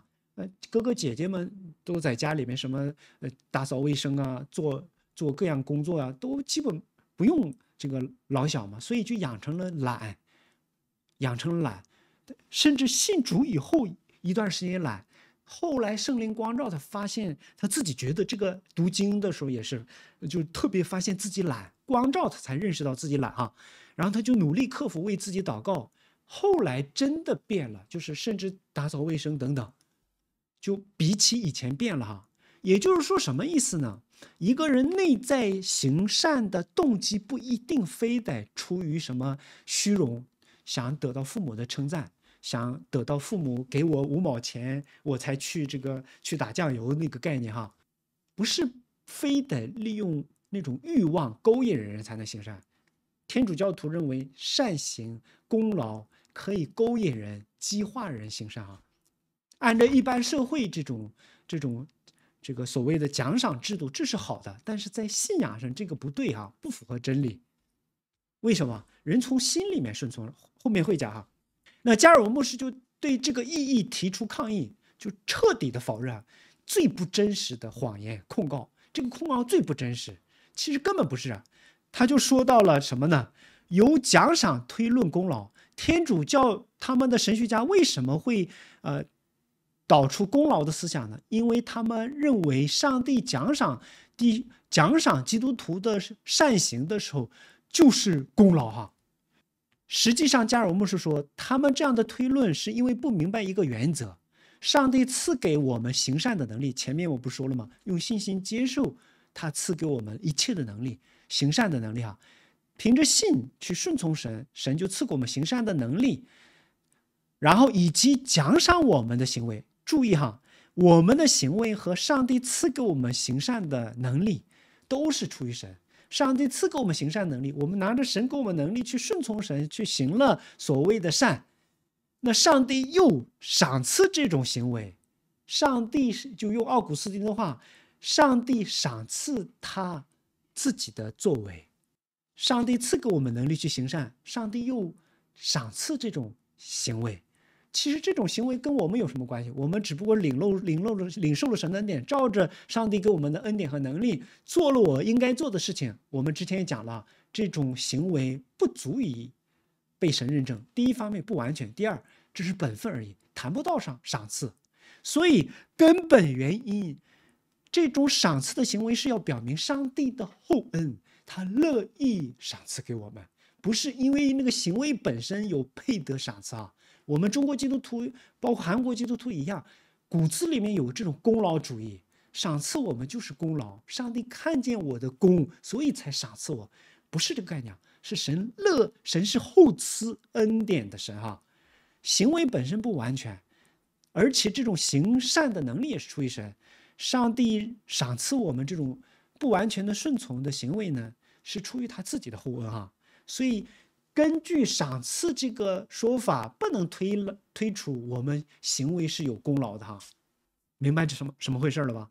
哥哥姐姐们都在家里面什么呃打扫卫生啊，做做各样工作啊，都基本不用这个老小嘛，所以就养成了懒，养成了懒，甚至信主以后。一段时间懒，后来圣灵光照，他发现他自己觉得这个读经的时候也是，就特别发现自己懒。光照他才认识到自己懒哈，然后他就努力克服，为自己祷告。后来真的变了，就是甚至打扫卫生等等，就比起以前变了哈。也就是说，什么意思呢？一个人内在行善的动机不一定非得出于什么虚荣，想得到父母的称赞。想得到父母给我五毛钱，我才去这个去打酱油那个概念哈，不是非得利用那种欲望勾引人才能行善。天主教徒认为善行功劳可以勾引人激化人行善啊。按照一般社会这种这种这个所谓的奖赏制度，这是好的，但是在信仰上这个不对哈，不符合真理。为什么人从心里面顺从？后面会讲哈。那加尔文牧师就对这个意义提出抗议，就彻底的否认，最不真实的谎言控告。这个控告最不真实，其实根本不是。他就说到了什么呢？由奖赏推论功劳，天主教他们的神学家为什么会呃导出功劳的思想呢？因为他们认为上帝奖赏第奖赏基督徒的善行的时候，就是功劳哈。实际上，加尔牧师说，他们这样的推论是因为不明白一个原则：上帝赐给我们行善的能力。前面我不说了吗？用信心接受他赐给我们一切的能力，行善的能力啊，凭着信去顺从神，神就赐给我们行善的能力，然后以及奖赏我们的行为。注意哈，我们的行为和上帝赐给我们行善的能力，都是出于神。上帝赐给我们行善能力，我们拿着神给我们能力去顺从神，去行了所谓的善，那上帝又赏赐这种行为。上帝就用奥古斯丁的话，上帝赏赐他自己的作为。上帝赐给我们能力去行善，上帝又赏赐这种行为。其实这种行为跟我们有什么关系？我们只不过领漏、领漏了、领受了神恩典，照着上帝给我们的恩典和能力做了我应该做的事情。我们之前也讲了，这种行为不足以被神认证。第一方面不完全，第二这是本分而已，谈不到赏赏赐。所以根本原因，这种赏赐的行为是要表明上帝的厚恩，他乐意赏赐给我们，不是因为那个行为本身有配得赏赐啊。我们中国基督徒，包括韩国基督徒一样，骨子里面有这种功劳主义，赏赐我们就是功劳。上帝看见我的功，所以才赏赐我，不是这个概念，是神乐，神是厚赐恩典的神哈。行为本身不完全，而且这种行善的能力也是出于神。上帝赏赐我们这种不完全的顺从的行为呢，是出于他自己的厚恩哈。所以。根据赏赐这个说法，不能推了推出我们行为是有功劳的哈，明白这什么什么回事了吧？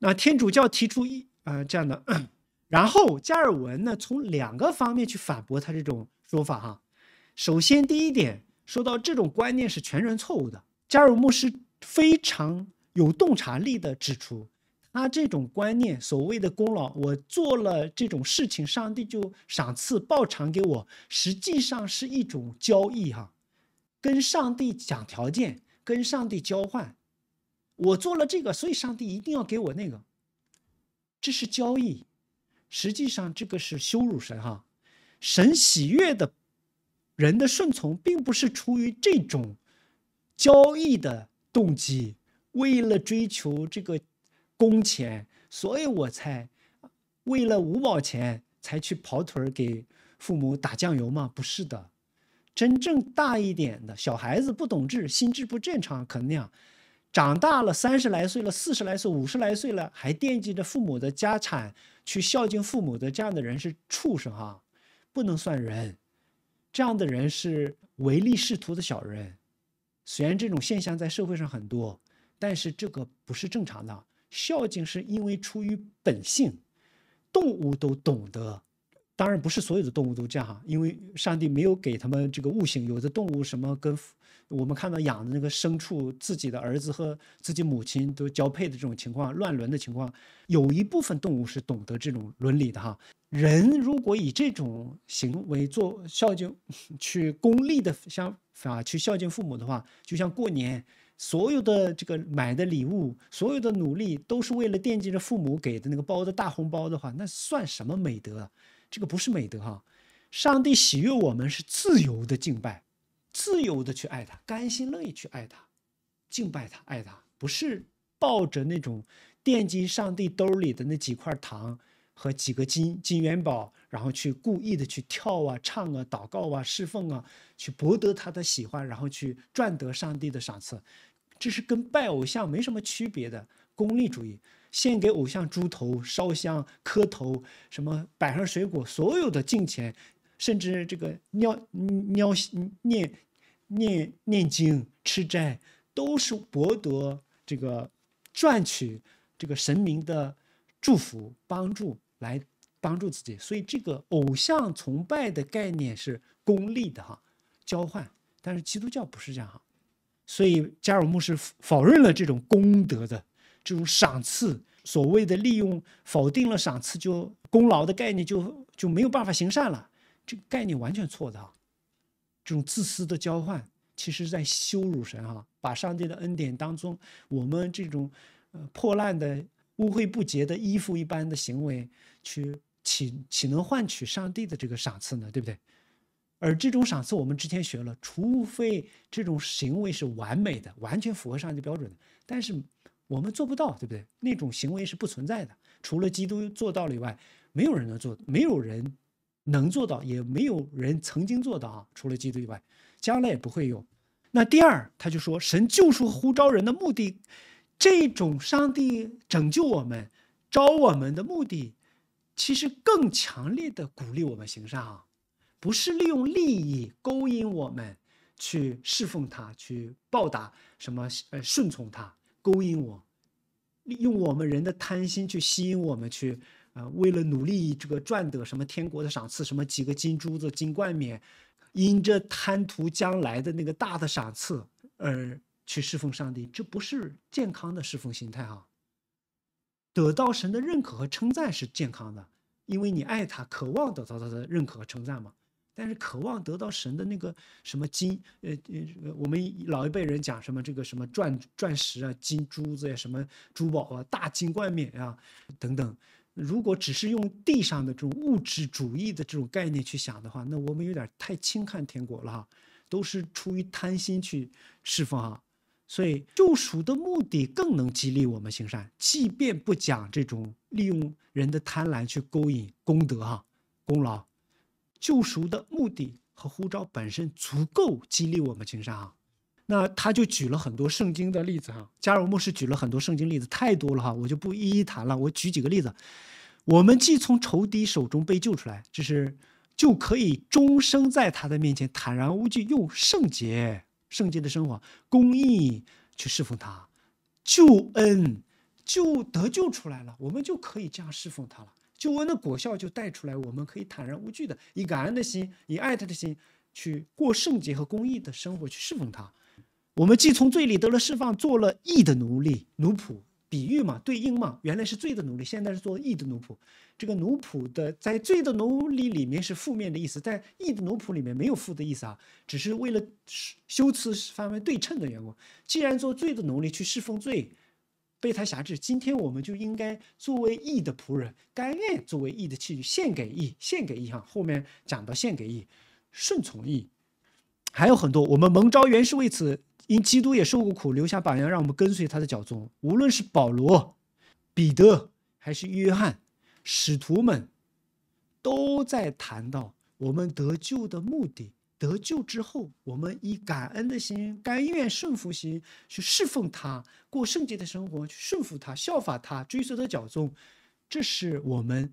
那天主教提出一呃这样的，*coughs* 然后加尔文呢从两个方面去反驳他这种说法哈。首先第一点，说到这种观念是全然错误的。加尔牧师非常有洞察力的指出。那这种观念，所谓的功劳，我做了这种事情，上帝就赏赐报偿给我，实际上是一种交易哈，跟上帝讲条件，跟上帝交换，我做了这个，所以上帝一定要给我那个，这是交易。实际上这个是羞辱神哈，神喜悦的，人的顺从并不是出于这种交易的动机，为了追求这个。工钱，所以我才为了五毛钱才去跑腿儿给父母打酱油吗？不是的，真正大一点的小孩子不懂智，心智不正常，可那样。长大了三十来岁了，四十来岁，五十来岁了，还惦记着父母的家产去孝敬父母的，这样的人是畜生啊，不能算人。这样的人是唯利是图的小人。虽然这种现象在社会上很多，但是这个不是正常的。孝敬是因为出于本性，动物都懂得，当然不是所有的动物都这样哈，因为上帝没有给他们这个悟性，有的动物什么跟我们看到养的那个牲畜，自己的儿子和自己母亲都交配的这种情况，乱伦的情况，有一部分动物是懂得这种伦理的哈。人如果以这种行为做孝敬，*laughs* 去功利的想法去孝敬父母的话，就像过年。所有的这个买的礼物，所有的努力，都是为了惦记着父母给的那个包的大红包的话，那算什么美德啊？这个不是美德哈！上帝喜悦我们是自由的敬拜，自由的去爱他，甘心乐意去爱他，敬拜他，爱他，不是抱着那种惦记上帝兜里的那几块糖和几个金金元宝，然后去故意的去跳啊、唱啊、祷告啊、侍奉啊，去博得他的喜欢，然后去赚得上帝的赏赐。这是跟拜偶像没什么区别的功利主义，献给偶像猪头烧香磕头，什么摆上水果，所有的敬钱，甚至这个尿尿念念念经吃斋，都是博得这个赚取这个神明的祝福帮助来帮助自己。所以这个偶像崇拜的概念是功利的哈，交换。但是基督教不是这样哈。所以加尔木是否认了这种功德的这种赏赐，所谓的利用，否定了赏赐，就功劳的概念就就没有办法行善了，这个概念完全错的啊。这种自私的交换，其实在羞辱神哈，把上帝的恩典当中，我们这种破烂的污秽不洁的衣服一般的行为，去岂岂能换取上帝的这个赏赐呢？对不对？而这种赏赐，我们之前学了，除非这种行为是完美的，完全符合上帝标准的，但是我们做不到，对不对？那种行为是不存在的，除了基督做到了以外，没有人能做，没有人能做到，也没有人曾经做到啊，除了基督以外，将来也不会有。那第二，他就说，神救赎呼召人的目的，这种上帝拯救我们、招我们的目的，其实更强烈的鼓励我们行善啊。不是利用利益勾引我们去侍奉他，去报答什么呃顺从他，勾引我，利用我们人的贪心去吸引我们去，呃为了努力这个赚得什么天国的赏赐，什么几个金珠子、金冠冕，因着贪图将来的那个大的赏赐而去侍奉上帝，这不是健康的侍奉心态啊。得到神的认可和称赞是健康的，因为你爱他，渴望得到他的认可和称赞嘛。但是渴望得到神的那个什么金，呃呃，我们老一辈人讲什么这个什么钻钻石啊、金珠子呀、什么珠宝啊、大金冠冕啊等等，如果只是用地上的这种物质主义的这种概念去想的话，那我们有点太轻看天国了哈，都是出于贪心去侍奉哈，所以救赎的目的更能激励我们行善，即便不讲这种利用人的贪婪去勾引功德哈功劳。救赎的目的和呼召本身足够激励我们，情商啊，那他就举了很多圣经的例子哈，加尔默士举了很多圣经例子，太多了哈，我就不一一谈了。我举几个例子，我们既从仇敌手中被救出来，就是就可以终生在他的面前坦然无惧，用圣洁、圣洁的生活、公义去侍奉他，救恩就得救出来了，我们就可以这样侍奉他了。救恩的果效就带出来，我们可以坦然无惧的以感恩的心，以爱他的心，去过圣洁和公义的生活，去侍奉他。我们既从罪里得了释放，做了义的奴隶奴仆，比喻嘛，对应嘛，原来是罪的奴隶，现在是做义的奴仆。这个奴仆的在罪的奴隶里面是负面的意思，在义的奴仆里面没有负的意思啊，只是为了修辞方面对称的缘故。既然做罪的奴隶去侍奉罪。备胎辖制，今天我们就应该作为义的仆人，甘愿作为义的器具献给义，献给义哈。后面讲到献给义，顺从义，还有很多。我们蒙召原是为此，因基督也受过苦，留下榜样，让我们跟随他的脚踪。无论是保罗、彼得还是约翰，使徒们都在谈到我们得救的目的。得救之后，我们以感恩的心、甘愿顺服心去侍奉他，过圣洁的生活，去顺服他、效法他、追随他脚踪，这是我们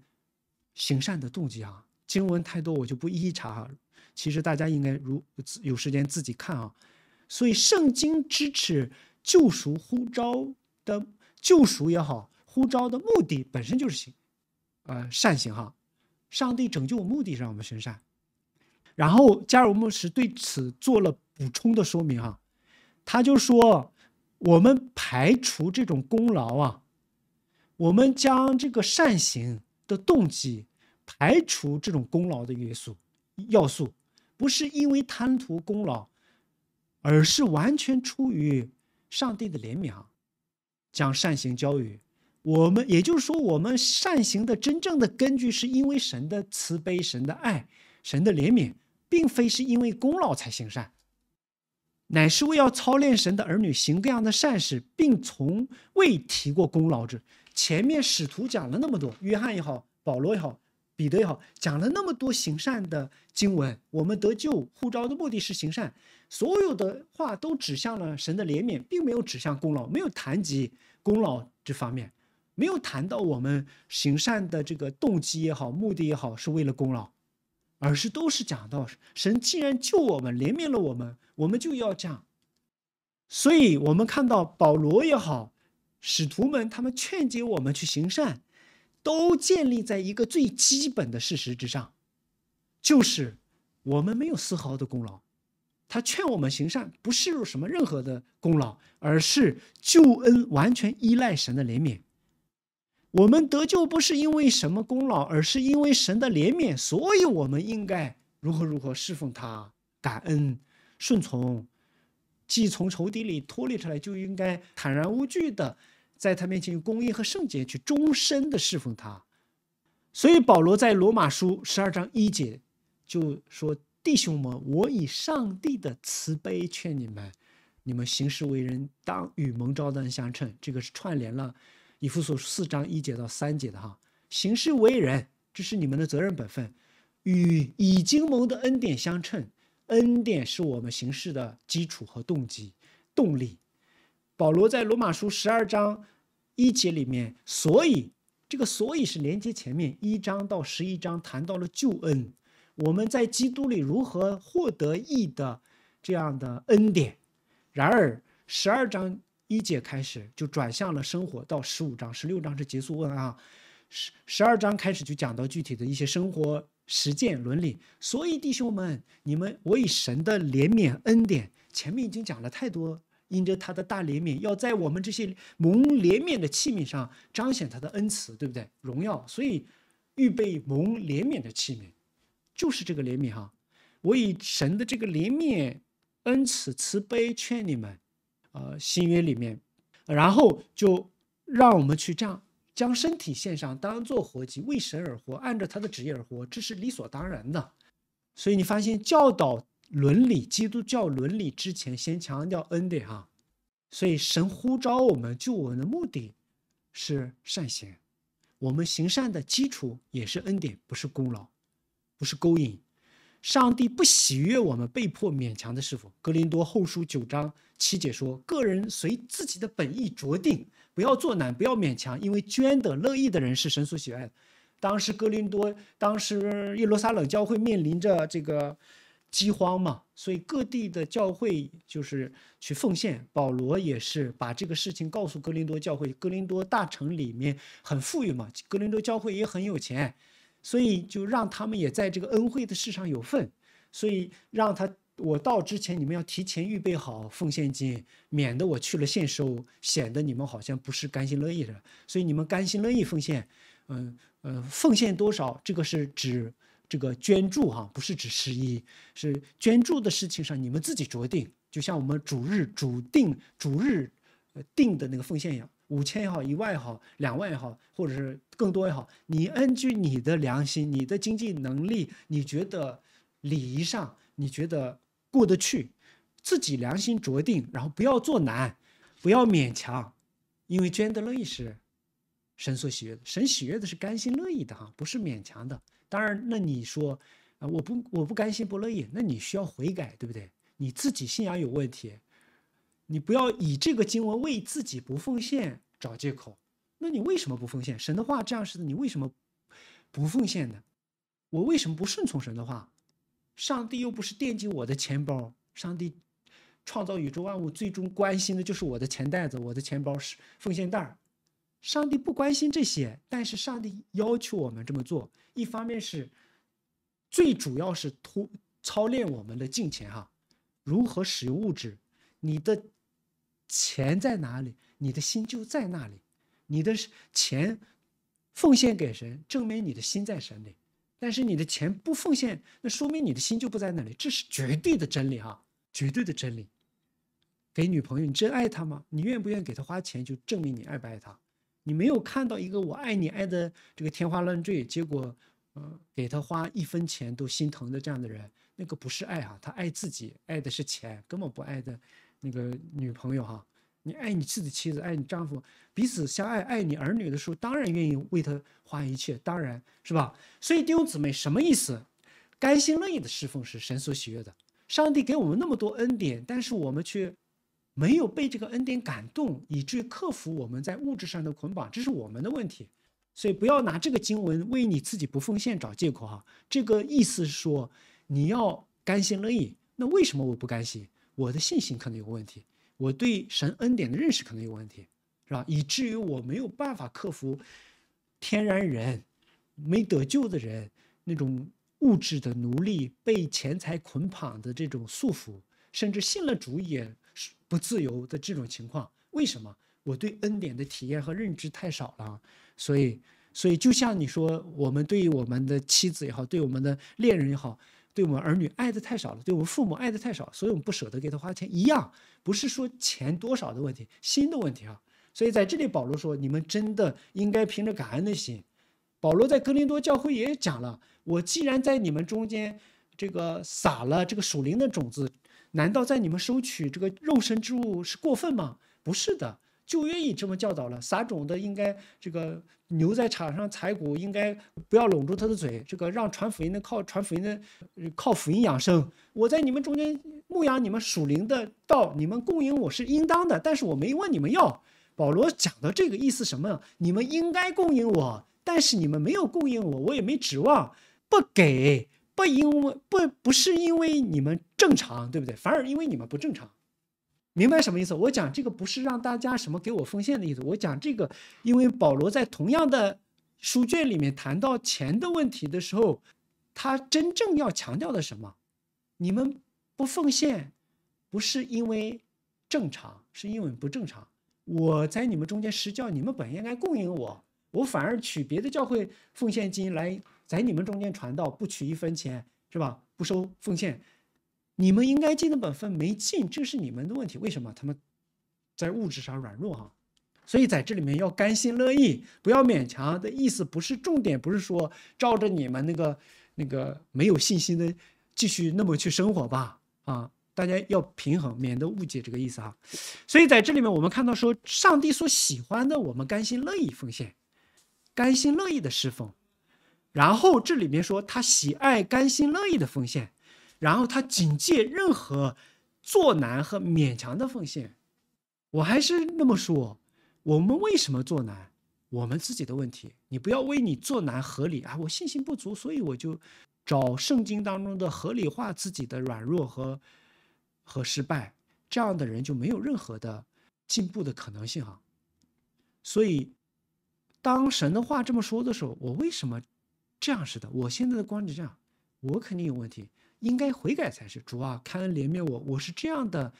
行善的动机啊。经文太多，我就不一一查了。其实大家应该如有时间自己看啊。所以，圣经支持救赎呼召的救赎也好，呼召的目的本身就是行呃善行哈。上帝拯救目的是让我们行善。然后加尔姆什对此做了补充的说明啊，他就说：我们排除这种功劳啊，我们将这个善行的动机排除这种功劳的元素要素，不是因为贪图功劳，而是完全出于上帝的怜悯啊，将善行交予我们，也就是说，我们善行的真正的根据是因为神的慈悲、神的爱、神的怜悯。并非是因为功劳才行善，乃是为要操练神的儿女行各样的善事，并从未提过功劳之。前面使徒讲了那么多，约翰也好，保罗也好，彼得也好，讲了那么多行善的经文。我们得救、呼召的目的是行善，所有的话都指向了神的怜悯，并没有指向功劳，没有谈及功劳这方面，没有谈到我们行善的这个动机也好、目的也好，是为了功劳。而是都是讲到神既然救我们、怜悯了我们，我们就要讲。所以，我们看到保罗也好，使徒们他们劝诫我们去行善，都建立在一个最基本的事实之上，就是我们没有丝毫的功劳。他劝我们行善，不是入什么任何的功劳，而是救恩完全依赖神的怜悯。我们得救不是因为什么功劳，而是因为神的怜悯，所以我们应该如何如何侍奉他，感恩顺从。既从仇敌里脱离出来，就应该坦然无惧的，在他面前用公义和圣洁去终身的侍奉他。所以保罗在罗马书十二章一节就说：“弟兄们，我以上帝的慈悲劝你们，你们行事为人当与蒙召的人相称。”这个是串联了。以弗所四章一节到三节的哈，行事为人，这是你们的责任本分，与已经蒙的恩典相称。恩典是我们行事的基础和动机、动力。保罗在罗马书十二章一节里面，所以这个“所以”是连接前面一章到十一章谈到了旧恩，我们在基督里如何获得义的这样的恩典。然而十二章。一节开始就转向了生活，到十五章、十六章是结束问啊，十十二章开始就讲到具体的一些生活实践伦理。所以弟兄们，你们，我以神的怜悯恩典，前面已经讲了太多，因着他的大怜悯，要在我们这些蒙怜悯的器皿上彰显他的恩慈，对不对？荣耀，所以预备蒙怜悯的器皿，就是这个怜悯哈。我以神的这个怜悯恩慈慈悲劝你们。呃，新约里面，然后就让我们去这样将身体献上，当做活祭，为神而活，按照他的旨意而活，这是理所当然的。所以你发现教导伦理，基督教伦理之前先强调恩典哈。所以神呼召我们救我们的目的是善行，我们行善的基础也是恩典，不是功劳，不是勾引。上帝不喜悦我们被迫勉强的师傅格林多后书九章。七姐说：“个人随自己的本意酌定，不要作难，不要勉强，因为捐的乐意的人是神所喜爱的。当时哥林多，当时耶路撒冷教会面临着这个饥荒嘛，所以各地的教会就是去奉献。保罗也是把这个事情告诉哥林多教会，哥林多大城里面很富裕嘛，哥林多教会也很有钱，所以就让他们也在这个恩惠的事上有份，所以让他。”我到之前，你们要提前预备好奉献金，免得我去了现收，显得你们好像不是甘心乐意的。所以你们甘心乐意奉献，嗯嗯，奉献多少，这个是指这个捐助哈，不是指十一，是捐助的事情上你们自己酌定。就像我们主日主定主日定的那个奉献一样，五千也好，一万也好，两万也好，或者是更多也好，你根据你的良心、你的经济能力，你觉得礼仪上，你觉得。过得去，自己良心着定，然后不要做难，不要勉强，因为捐的乐意是神所喜悦的，神喜悦的是甘心乐意的哈，不是勉强的。当然，那你说啊，我不，我不甘心不乐意，那你需要悔改，对不对？你自己信仰有问题，你不要以这个经文为自己不奉献找借口。那你为什么不奉献？神的话这样式的，你为什么不奉献呢？我为什么不顺从神的话？上帝又不是惦记我的钱包，上帝创造宇宙万物，最终关心的就是我的钱袋子、我的钱包是奉献袋儿。上帝不关心这些，但是上帝要求我们这么做。一方面是最主要是突操练我们的金钱哈，如何使用物质？你的钱在哪里，你的心就在那里。你的钱奉献给神，证明你的心在神里。但是你的钱不奉献，那说明你的心就不在那里，这是绝对的真理啊，绝对的真理。给女朋友，你真爱她吗？你愿不愿意给她花钱，就证明你爱不爱她。你没有看到一个我爱你爱的这个天花乱坠，结果，嗯，给她花一分钱都心疼的这样的人，那个不是爱哈，他爱自己，爱的是钱，根本不爱的那个女朋友哈。你爱你自己的妻子，爱你丈夫，彼此相爱，爱你儿女的时候，当然愿意为他花一切，当然是吧？所以弟兄姊妹，什么意思？甘心乐意的侍奉是神所喜悦的。上帝给我们那么多恩典，但是我们却没有被这个恩典感动，以致克服我们在物质上的捆绑，这是我们的问题。所以不要拿这个经文为你自己不奉献找借口哈。这个意思是说，你要甘心乐意。那为什么我不甘心？我的信心可能有问题。我对神恩典的认识可能有问题，是吧？以至于我没有办法克服天然人、没得救的人那种物质的奴隶、被钱财捆绑的这种束缚，甚至信了主也是不自由的这种情况。为什么？我对恩典的体验和认知太少了。所以，所以就像你说，我们对我们的妻子也好，对我们的恋人也好。对我们儿女爱的太少了，对我们父母爱的太少，所以我们不舍得给他花钱，一样不是说钱多少的问题，心的问题啊。所以在这里保罗说，你们真的应该凭着感恩的心。保罗在格林多教会也讲了，我既然在你们中间这个撒了这个属灵的种子，难道在你们收取这个肉身之物是过分吗？不是的。就愿意这么教导了。撒种的应该这个牛在场上踩谷，应该不要拢住他的嘴。这个让传福音的靠传福音的靠福音养生。我在你们中间牧养你们属灵的道，你们供应我是应当的。但是我没问你们要。保罗讲的这个意思什么？你们应该供应我，但是你们没有供应我，我也没指望。不给，不因为不不是因为你们正常，对不对？反而因为你们不正常。明白什么意思？我讲这个不是让大家什么给我奉献的意思。我讲这个，因为保罗在同样的书卷里面谈到钱的问题的时候，他真正要强调的什么？你们不奉献，不是因为正常，是因为不正常。我在你们中间施教，你们本应该供应我，我反而取别的教会奉献金来在你们中间传道，不取一分钱，是吧？不收奉献。你们应该尽的本分没尽，这是你们的问题。为什么他们在物质上软弱啊？所以在这里面要甘心乐意，不要勉强。的意思不是重点，不是说照着你们那个那个没有信心的继续那么去生活吧啊！大家要平衡，免得误解这个意思哈。所以在这里面，我们看到说，上帝所喜欢的，我们甘心乐意奉献，甘心乐意的侍奉。然后这里面说，他喜爱甘心乐意的奉献。然后他警戒任何做难和勉强的奉献，我还是那么说。我们为什么做难？我们自己的问题。你不要为你做难合理啊！我信心不足，所以我就找圣经当中的合理化自己的软弱和和失败。这样的人就没有任何的进步的可能性啊！所以，当神的话这么说的时候，我为什么这样似的？我现在的观点这样，我肯定有问题。应该悔改才是，主啊，看怜悯我，我是这样的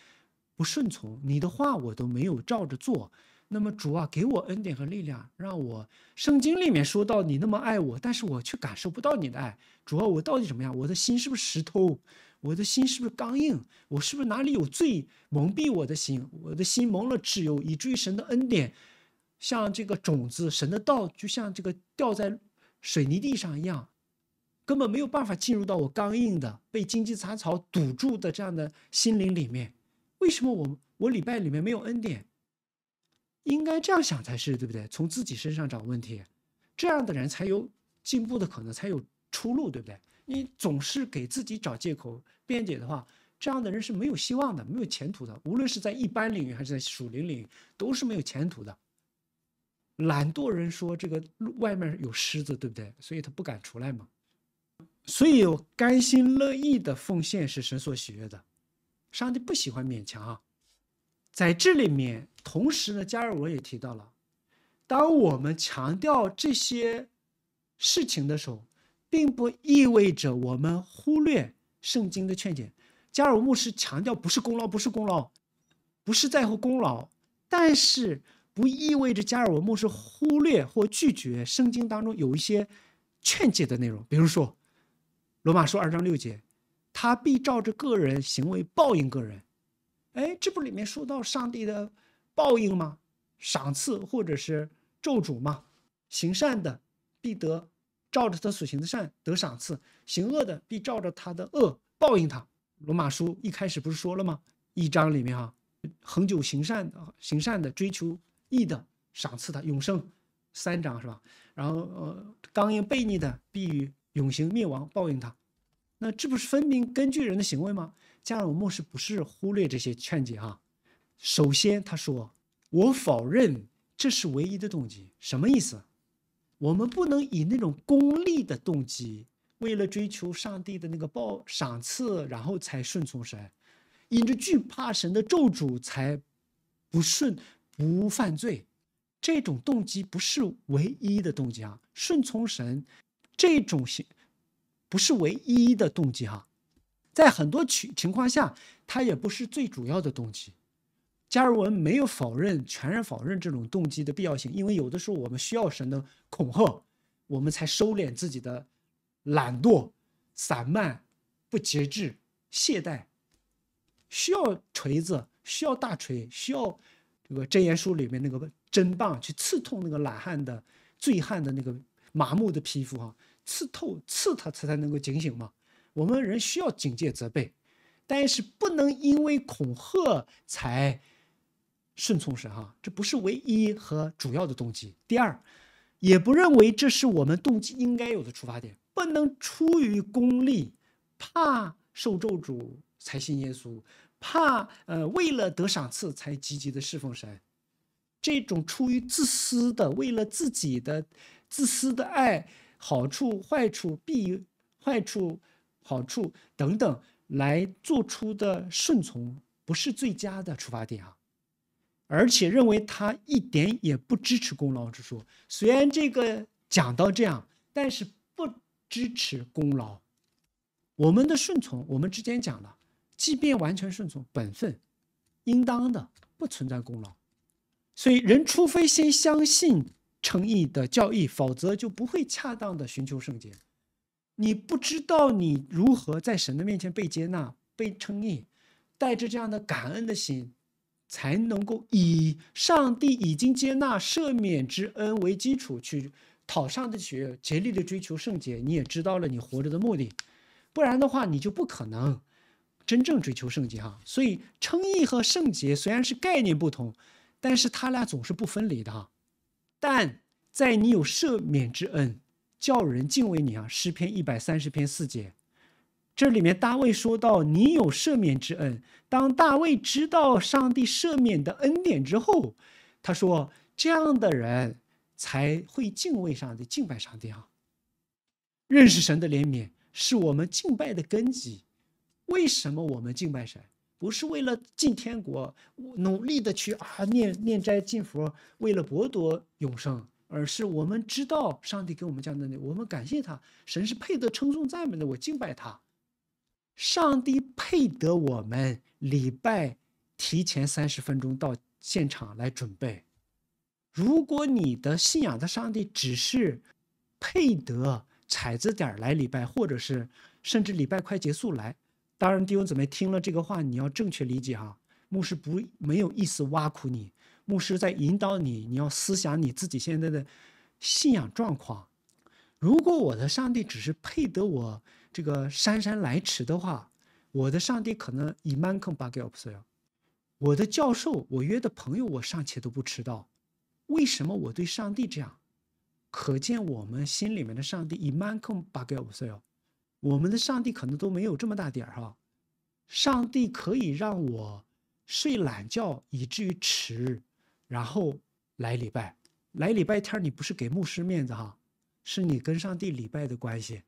不顺从你的话，我都没有照着做。那么，主啊，给我恩典和力量，让我圣经里面说到你那么爱我，但是我却感受不到你的爱。主啊，我到底怎么样？我的心是不是石头？我的心是不是刚硬？我是不是哪里有罪蒙蔽我的心？我的心蒙了挚友，以至于神的恩典像这个种子，神的道就像这个掉在水泥地上一样。根本没有办法进入到我刚硬的、被荆棘杂草堵住的这样的心灵里面。为什么我我礼拜里面没有恩典？应该这样想才是，对不对？从自己身上找问题，这样的人才有进步的可能，才有出路，对不对？你总是给自己找借口辩解的话，这样的人是没有希望的，没有前途的。无论是在一般领域还是在属灵领域，都是没有前途的。懒惰人说这个外面有狮子，对不对？所以他不敢出来嘛。所以，甘心乐意的奉献是神所喜悦的。上帝不喜欢勉强啊。在这里面，同时呢，加尔文也提到了，当我们强调这些事情的时候，并不意味着我们忽略圣经的劝解。加尔文牧师强调，不是功劳，不是功劳，不是在乎功劳，但是不意味着加尔文牧师忽略或拒绝圣经当中有一些劝诫的内容，比如说。罗马书二章六节，他必照着个人行为报应个人。哎，这不里面说到上帝的报应吗？赏赐或者是咒诅吗？行善的必得照着他所行的善得赏赐，行恶的必照着他的恶报应他。罗马书一开始不是说了吗？一章里面啊，恒久行善的，行善的追求义的，赏赐他永生。三章是吧？然后呃，刚硬悖逆的必与。永行灭亡报应他，那这不是分明根据人的行为吗？加尔默牧师不是忽略这些劝解哈。首先他说，我否认这是唯一的动机，什么意思？我们不能以那种功利的动机，为了追求上帝的那个报赏赐，然后才顺从神，因着惧怕神的咒诅才不顺不犯罪，这种动机不是唯一的动机啊，顺从神。这种行不是唯一的动机哈，在很多情情况下，它也不是最主要的动机。加尔文没有否认、全然否认这种动机的必要性，因为有的时候我们需要神的恐吓，我们才收敛自己的懒惰、散漫、不节制、懈怠。需要锤子，需要大锤，需要这个真言书里面那个针棒去刺痛那个懒汉的、醉汉的那个麻木的皮肤哈。刺透，刺他，他才能够警醒嘛。我们人需要警戒责备，但是不能因为恐吓才顺从神哈，这不是唯一和主要的动机。第二，也不认为这是我们动机应该有的出发点，不能出于功利，怕受咒诅才信耶稣，怕呃为了得赏赐才积极的侍奉神，这种出于自私的，为了自己的自私的爱。好处、坏处、弊、坏处、好处等等来做出的顺从，不是最佳的出发点啊！而且认为他一点也不支持功劳之说。虽然这个讲到这样，但是不支持功劳。我们的顺从，我们之前讲了，即便完全顺从、本分、应当的，不存在功劳。所以人，除非先相信。诚意的教义，否则就不会恰当的寻求圣洁。你不知道你如何在神的面前被接纳、被称义，带着这样的感恩的心，才能够以上帝已经接纳赦免之恩为基础去讨上帝学，竭力的追求圣洁。你也知道了你活着的目的，不然的话你就不可能真正追求圣洁哈。所以，称意和圣洁虽然是概念不同，但是它俩总是不分离的哈。但在你有赦免之恩，叫人敬畏你啊！诗篇一百三十篇四节，这里面大卫说到你有赦免之恩。当大卫知道上帝赦免的恩典之后，他说：这样的人才会敬畏上帝、敬拜上帝啊！认识神的怜悯，是我们敬拜的根基。为什么我们敬拜神？不是为了进天国，努力的去啊念念斋进佛，为了博夺永生，而是我们知道上帝给我们讲的能力，我们感谢他，神是配得称颂赞美的，我敬拜他，上帝配得我们礼拜，提前三十分钟到现场来准备。如果你的信仰的上帝只是配得踩着点儿来礼拜，或者是甚至礼拜快结束来。当然，弟兄姊妹，听了这个话，你要正确理解哈。牧师不没有意思挖苦你，牧师在引导你，你要思想你自己现在的信仰状况。如果我的上帝只是配得我这个姗姗来迟的话，我的上帝可能以曼空巴给欧塞哟。我的教授，我约的朋友，我尚且都不迟到，为什么我对上帝这样？可见我们心里面的上帝以曼空巴给欧塞哟。我们的上帝可能都没有这么大点儿哈，上帝可以让我睡懒觉以至于迟，然后来礼拜，来礼拜天你不是给牧师面子哈，是你跟上帝礼拜的关系，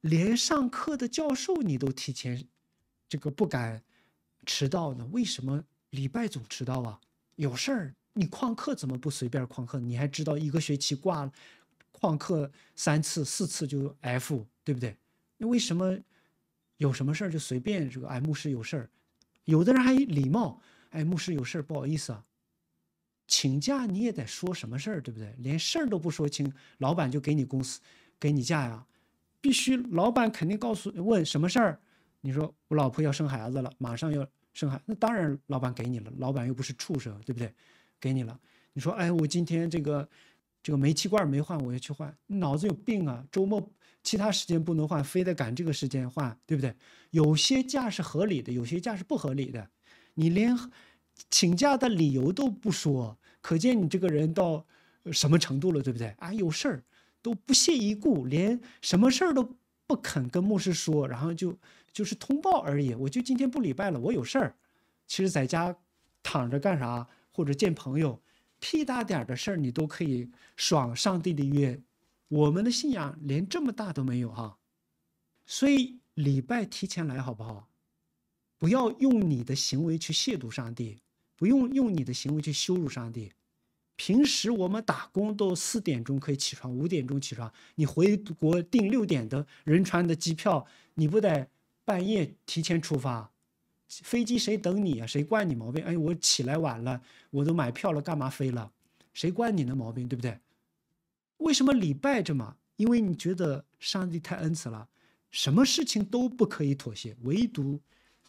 连上课的教授你都提前，这个不敢迟到呢？为什么礼拜总迟到啊？有事儿你旷课怎么不随便旷课？你还知道一个学期挂，旷课三次四次就 F，对不对？那为什么有什么事儿就随便这个？哎，牧师有事儿，有的人还礼貌。哎，牧师有事儿，不好意思啊，请假你也得说什么事儿，对不对？连事儿都不说清，老板就给你公司给你假呀？必须，老板肯定告诉问什么事儿？你说我老婆要生孩子了，马上要生孩，那当然老板给你了。老板又不是畜生，对不对？给你了。你说，哎，我今天这个。这个煤气罐没换，我要去换，脑子有病啊！周末其他时间不能换，非得赶这个时间换，对不对？有些假是合理的，有些假是不合理的。你连请假的理由都不说，可见你这个人到什么程度了，对不对？啊，有事儿都不屑一顾，连什么事儿都不肯跟牧师说，然后就就是通报而已。我就今天不礼拜了，我有事儿。其实在家躺着干啥，或者见朋友。屁大点的事儿你都可以爽上帝的约，我们的信仰连这么大都没有哈，所以礼拜提前来好不好？不要用你的行为去亵渎上帝，不用用你的行为去羞辱上帝。平时我们打工都四点钟可以起床，五点钟起床，你回国订六点的仁川的机票，你不得半夜提前出发？飞机谁等你啊？谁怪你毛病？哎，我起来晚了，我都买票了，干嘛飞了？谁怪你的毛病，对不对？为什么礼拜这么？因为你觉得上帝太恩慈了，什么事情都不可以妥协，唯独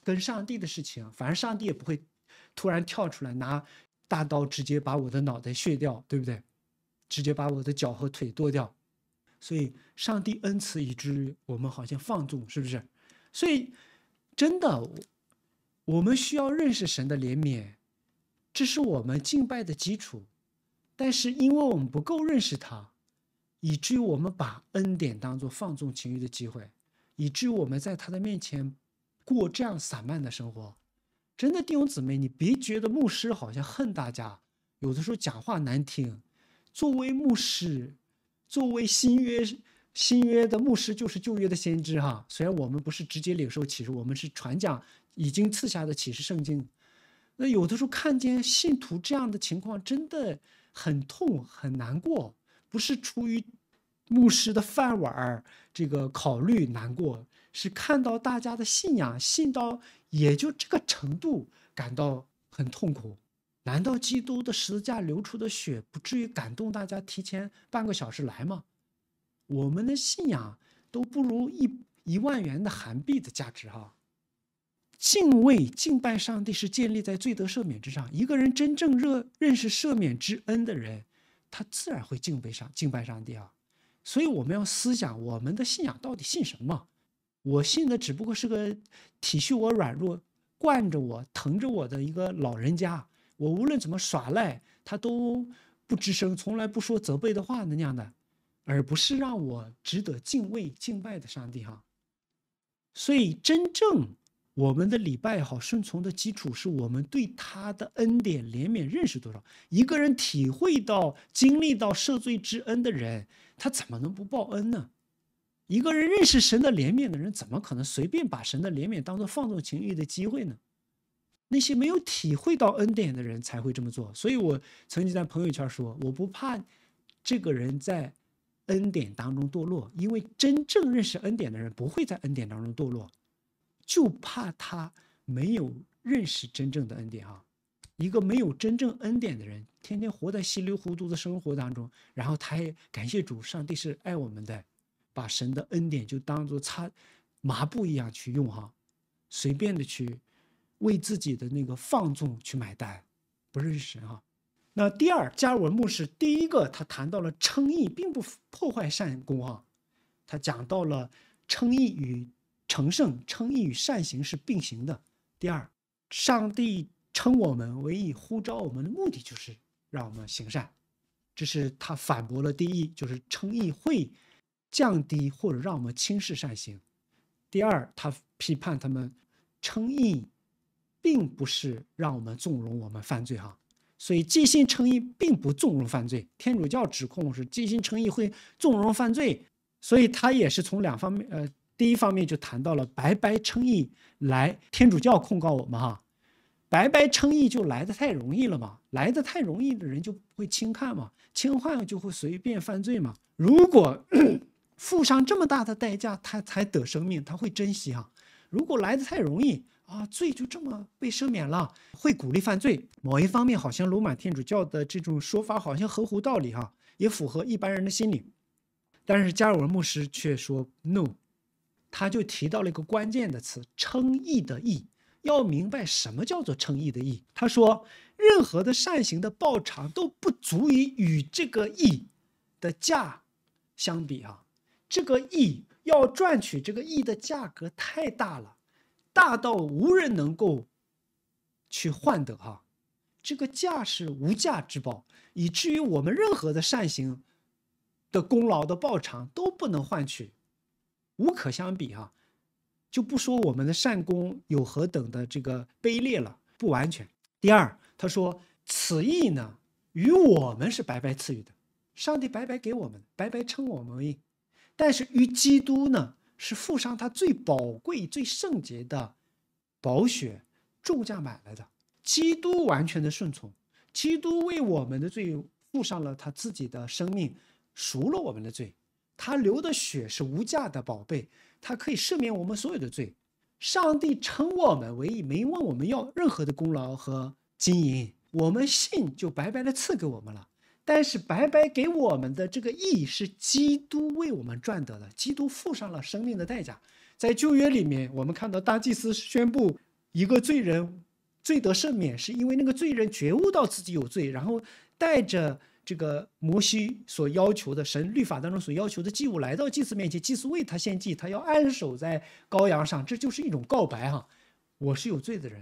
跟上帝的事情，反正上帝也不会突然跳出来拿大刀直接把我的脑袋削掉，对不对？直接把我的脚和腿剁掉。所以上帝恩慈，以至于我们好像放纵，是不是？所以真的。我们需要认识神的怜悯，这是我们敬拜的基础。但是，因为我们不够认识他，以至于我们把恩典当作放纵情欲的机会，以至于我们在他的面前过这样散漫的生活。真的弟兄姊妹，你别觉得牧师好像恨大家，有的时候讲话难听。作为牧师，作为新约。新约的牧师就是旧约的先知哈，虽然我们不是直接领受启示，我们是传讲已经赐下的启示圣经。那有的时候看见信徒这样的情况，真的很痛很难过，不是出于牧师的饭碗儿这个考虑难过，是看到大家的信仰信到也就这个程度，感到很痛苦。难道基督的十字架流出的血不至于感动大家提前半个小时来吗？我们的信仰都不如一一万元的韩币的价值哈。敬畏敬拜上帝是建立在罪得赦免之上。一个人真正热认识赦免之恩的人，他自然会敬拜上敬拜上帝啊。所以我们要思想我们的信仰到底信什么？我信的只不过是个体恤我软弱、惯着我、疼着我的一个老人家。我无论怎么耍赖，他都不吱声，从来不说责备的话的那样的。而不是让我值得敬畏敬拜的上帝哈，所以真正我们的礼拜好顺从的基础是我们对他的恩典怜悯认识多少。一个人体会到经历到赦罪之恩的人，他怎么能不报恩呢？一个人认识神的怜悯的人，怎么可能随便把神的怜悯当做放纵情欲的机会呢？那些没有体会到恩典的人才会这么做。所以我曾经在朋友圈说，我不怕这个人在。恩典当中堕落，因为真正认识恩典的人不会在恩典当中堕落，就怕他没有认识真正的恩典啊。一个没有真正恩典的人，天天活在稀里糊涂的生活当中，然后他也感谢主，上帝是爱我们的，把神的恩典就当做擦麻布一样去用哈，随便的去为自己的那个放纵去买单，不认识啊。那第二，加尔文牧师第一个，他谈到了称义并不破坏善功啊，他讲到了称义与成圣、称义与善行是并行的。第二，上帝称我们为义，呼召我们的目的就是让我们行善，这是他反驳了第一，就是称义会降低或者让我们轻视善行。第二，他批判他们称义，并不是让我们纵容我们犯罪哈。所以尽心诚意并不纵容犯罪。天主教指控是尽心诚意会纵容犯罪，所以他也是从两方面，呃，第一方面就谈到了白白诚意来。天主教控告我们哈，白白称意就来的太容易了嘛，来的太容易的人就会轻看嘛，轻看就会随便犯罪嘛。如果 *clears throat* 付上这么大的代价，他才得生命，他会珍惜啊。如果来的太容易。啊，罪就这么被赦免了，会鼓励犯罪。某一方面，好像罗马天主教的这种说法好像合乎道理哈，也符合一般人的心理。但是加尔文牧师却说 no，他就提到了一个关键的词——称义的义。要明白什么叫做称义的义。他说，任何的善行的报偿都不足以与这个义的价相比啊，这个义要赚取这个义的价格太大了。大到无人能够去换得哈，这个价是无价之宝，以至于我们任何的善行的功劳的报偿都不能换取，无可相比哈。就不说我们的善功有何等的这个卑劣了，不完全。第二，他说此意呢，与我们是白白赐予的，上帝白白给我们，白白称我们为，但是与基督呢？是付上他最宝贵、最圣洁的宝血，重价买来的。基督完全的顺从，基督为我们的罪付上了他自己的生命，赎了我们的罪。他流的血是无价的宝贝，他可以赦免我们所有的罪。上帝称我们为义，没问我们要任何的功劳和金银。我们信就白白的赐给我们了。但是白白给我们的这个义是基督为我们赚得的，基督付上了生命的代价。在旧约里面，我们看到大祭司宣布一个罪人罪得赦免，是因为那个罪人觉悟到自己有罪，然后带着这个摩西所要求的神律法当中所要求的祭物来到祭司面前，祭司为他献祭，他要安守在羔羊上，这就是一种告白哈，我是有罪的人，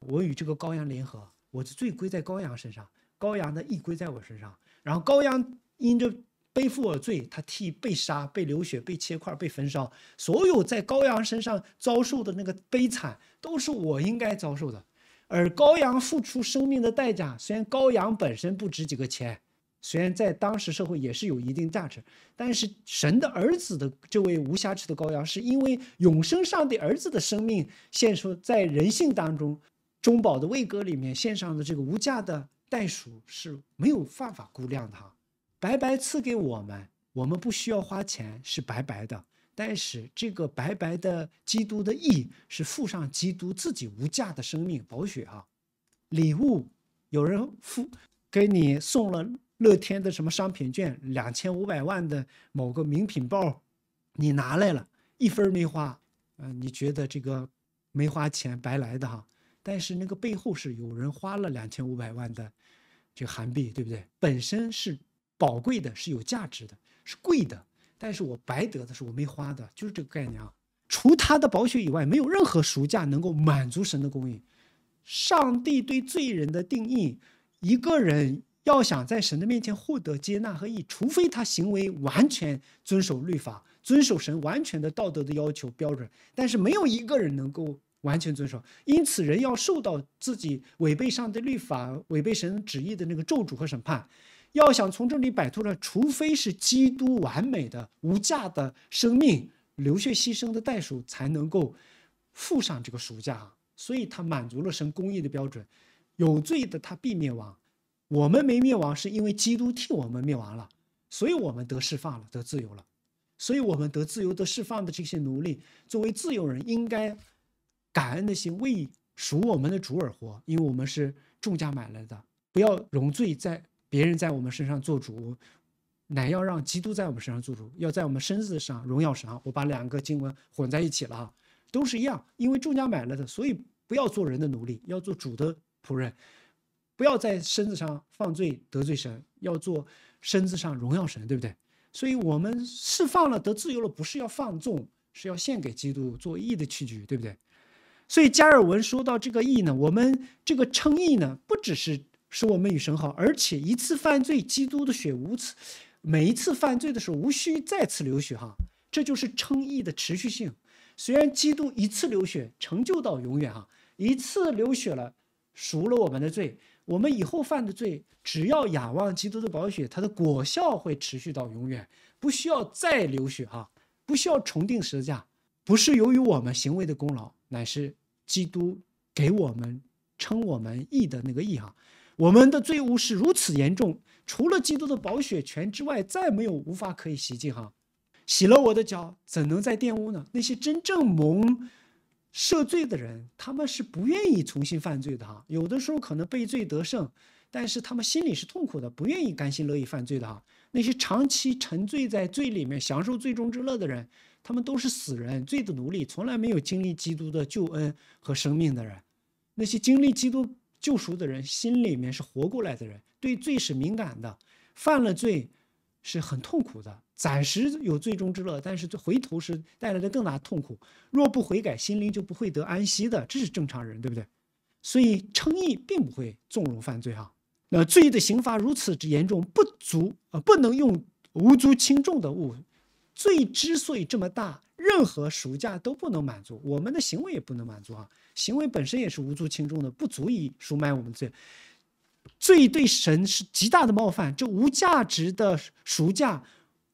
我与这个羔羊联合，我的罪归在羔羊身上，羔羊的义归在我身上。然后羔羊因着背负我罪，他替被杀、被流血、被切块、被焚烧，所有在羔羊身上遭受的那个悲惨，都是我应该遭受的。而羔羊付出生命的代价，虽然羔羊本身不值几个钱，虽然在当时社会也是有一定价值，但是神的儿子的这位无瑕疵的羔羊，是因为永生上帝儿子的生命献出，在人性当中，中保的位格里面献上的这个无价的。袋鼠是没有办法估量的哈，白白赐给我们，我们不需要花钱，是白白的。但是这个白白的基督的义是付上基督自己无价的生命保血哈。礼物有人付给你送了乐天的什么商品券，两千五百万的某个名品包，你拿来了，一分没花，嗯，你觉得这个没花钱白来的哈？但是那个背后是有人花了两千五百万的，这韩币，对不对？本身是宝贵的，是有价值的，是贵的。但是我白得的是我没花的，就是这个概念啊。除他的宝血以外，没有任何赎价能够满足神的供应。上帝对罪人的定义：一个人要想在神的面前获得接纳和义，除非他行为完全遵守律法，遵守神完全的道德的要求标准。但是没有一个人能够。完全遵守，因此人要受到自己违背上帝律法、违背神旨意的那个咒诅和审判。要想从这里摆脱了，除非是基督完美的、无价的生命流血牺牲的代鼠，才能够附上这个赎价。所以他满足了神公义的标准，有罪的他必灭亡。我们没灭亡，是因为基督替我们灭亡了，所以我们得释放了，得自由了。所以我们得自由、得释放的这些奴隶，作为自由人，应该。感恩的心为属我们的主而活，因为我们是重价买来的，不要容罪在别人在我们身上做主，乃要让基督在我们身上做主，要在我们身子上荣耀神。我把两个经文混在一起了哈，都是一样，因为重价买来的，所以不要做人的奴隶，要做主的仆人，不要在身子上犯罪得罪神，要做身子上荣耀神，对不对？所以我们释放了得自由了，不是要放纵，是要献给基督做义的器具，对不对？所以加尔文说到这个义呢，我们这个称义呢，不只是说我们与神好，而且一次犯罪，基督的血无次，每一次犯罪的时候无需再次流血哈，这就是称义的持续性。虽然基督一次流血成就到永远哈，一次流血了赎了我们的罪，我们以后犯的罪，只要仰望基督的宝血，它的果效会持续到永远，不需要再流血哈，不需要重定十字架，不是由于我们行为的功劳，乃是。基督给我们称我们义的那个义哈，我们的罪恶是如此严重，除了基督的保血权之外，再没有无法可以洗净哈。洗了我的脚，怎能再玷污呢？那些真正蒙赦罪的人，他们是不愿意重新犯罪的哈。有的时候可能被罪得胜，但是他们心里是痛苦的，不愿意甘心乐意犯罪的哈。那些长期沉醉在罪里面，享受罪中之乐的人。他们都是死人、罪的奴隶，从来没有经历基督的救恩和生命的人；那些经历基督救赎的人，心里面是活过来的人，对罪是敏感的。犯了罪是很痛苦的，暂时有最终之乐，但是回头是带来的更大痛苦。若不悔改，心灵就不会得安息的。这是正常人，对不对？所以称义并不会纵容犯罪哈。那罪的刑罚如此之严重，不足啊，不能用无足轻重的物。罪之所以这么大，任何赎价都不能满足，我们的行为也不能满足啊，行为本身也是无足轻重的，不足以赎买我们罪。罪对神是极大的冒犯，这无价值的赎价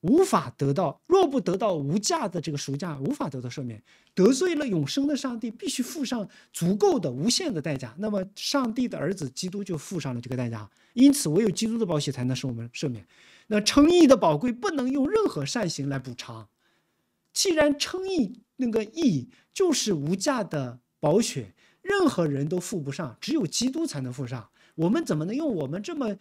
无法得到。若不得到无价的这个赎价，无法得到赦免，得罪了永生的上帝，必须付上足够的、无限的代价。那么，上帝的儿子基督就付上了这个代价。因此，唯有基督的保险才能使我们赦免。那称义的宝贵不能用任何善行来补偿，既然称义那个义就是无价的宝血，任何人都付不上，只有基督才能付上。我们怎么能用我们这么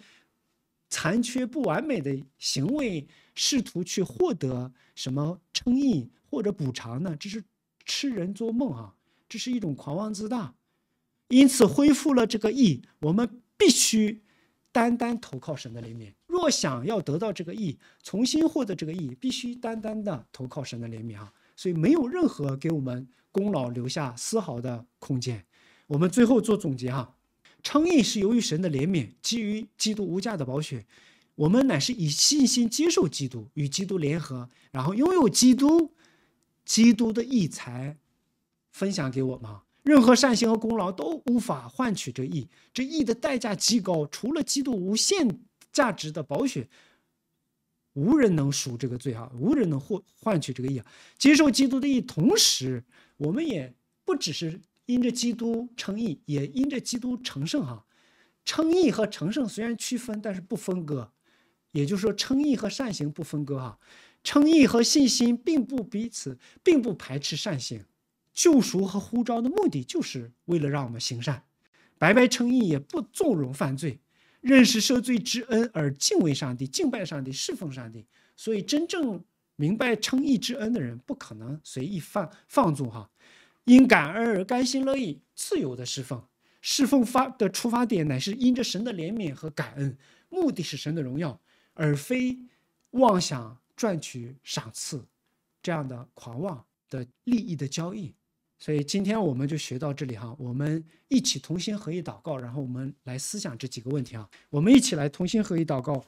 残缺不完美的行为试图去获得什么称义或者补偿呢？这是痴人做梦啊！这是一种狂妄自大。因此，恢复了这个义，我们必须单单投靠神的怜悯。若想要得到这个义，重新获得这个义，必须单单的投靠神的怜悯啊！所以没有任何给我们功劳留下丝毫的空间。我们最后做总结哈：称义是由于神的怜悯，基于基督无价的宝血。我们乃是以信心接受基督，与基督联合，然后拥有基督基督的义才分享给我们。任何善行和功劳都无法换取这义，这义的代价极高。除了基督无限。价值的保险，无人能赎这个罪啊！无人能获换取这个义啊！接受基督的义，同时，我们也不只是因着基督称义，也因着基督成圣啊！称义和成圣虽然区分，但是不分割，也就是说，称义和善行不分割啊！称义和信心并不彼此并不排斥善行。救赎和呼召的目的就是为了让我们行善，白白称义也不纵容犯罪。认识受罪之恩而敬畏上帝、敬拜上帝、侍奉上帝，所以真正明白称义之恩的人，不可能随意放放纵哈，因感恩而甘心乐意、自由的侍奉。侍奉发的出发点乃是因着神的怜悯和感恩，目的是神的荣耀，而非妄想赚取赏赐，这样的狂妄的利益的交易。所以今天我们就学到这里哈，我们一起同心合一祷告，然后我们来思想这几个问题啊，我们一起来同心合一祷告。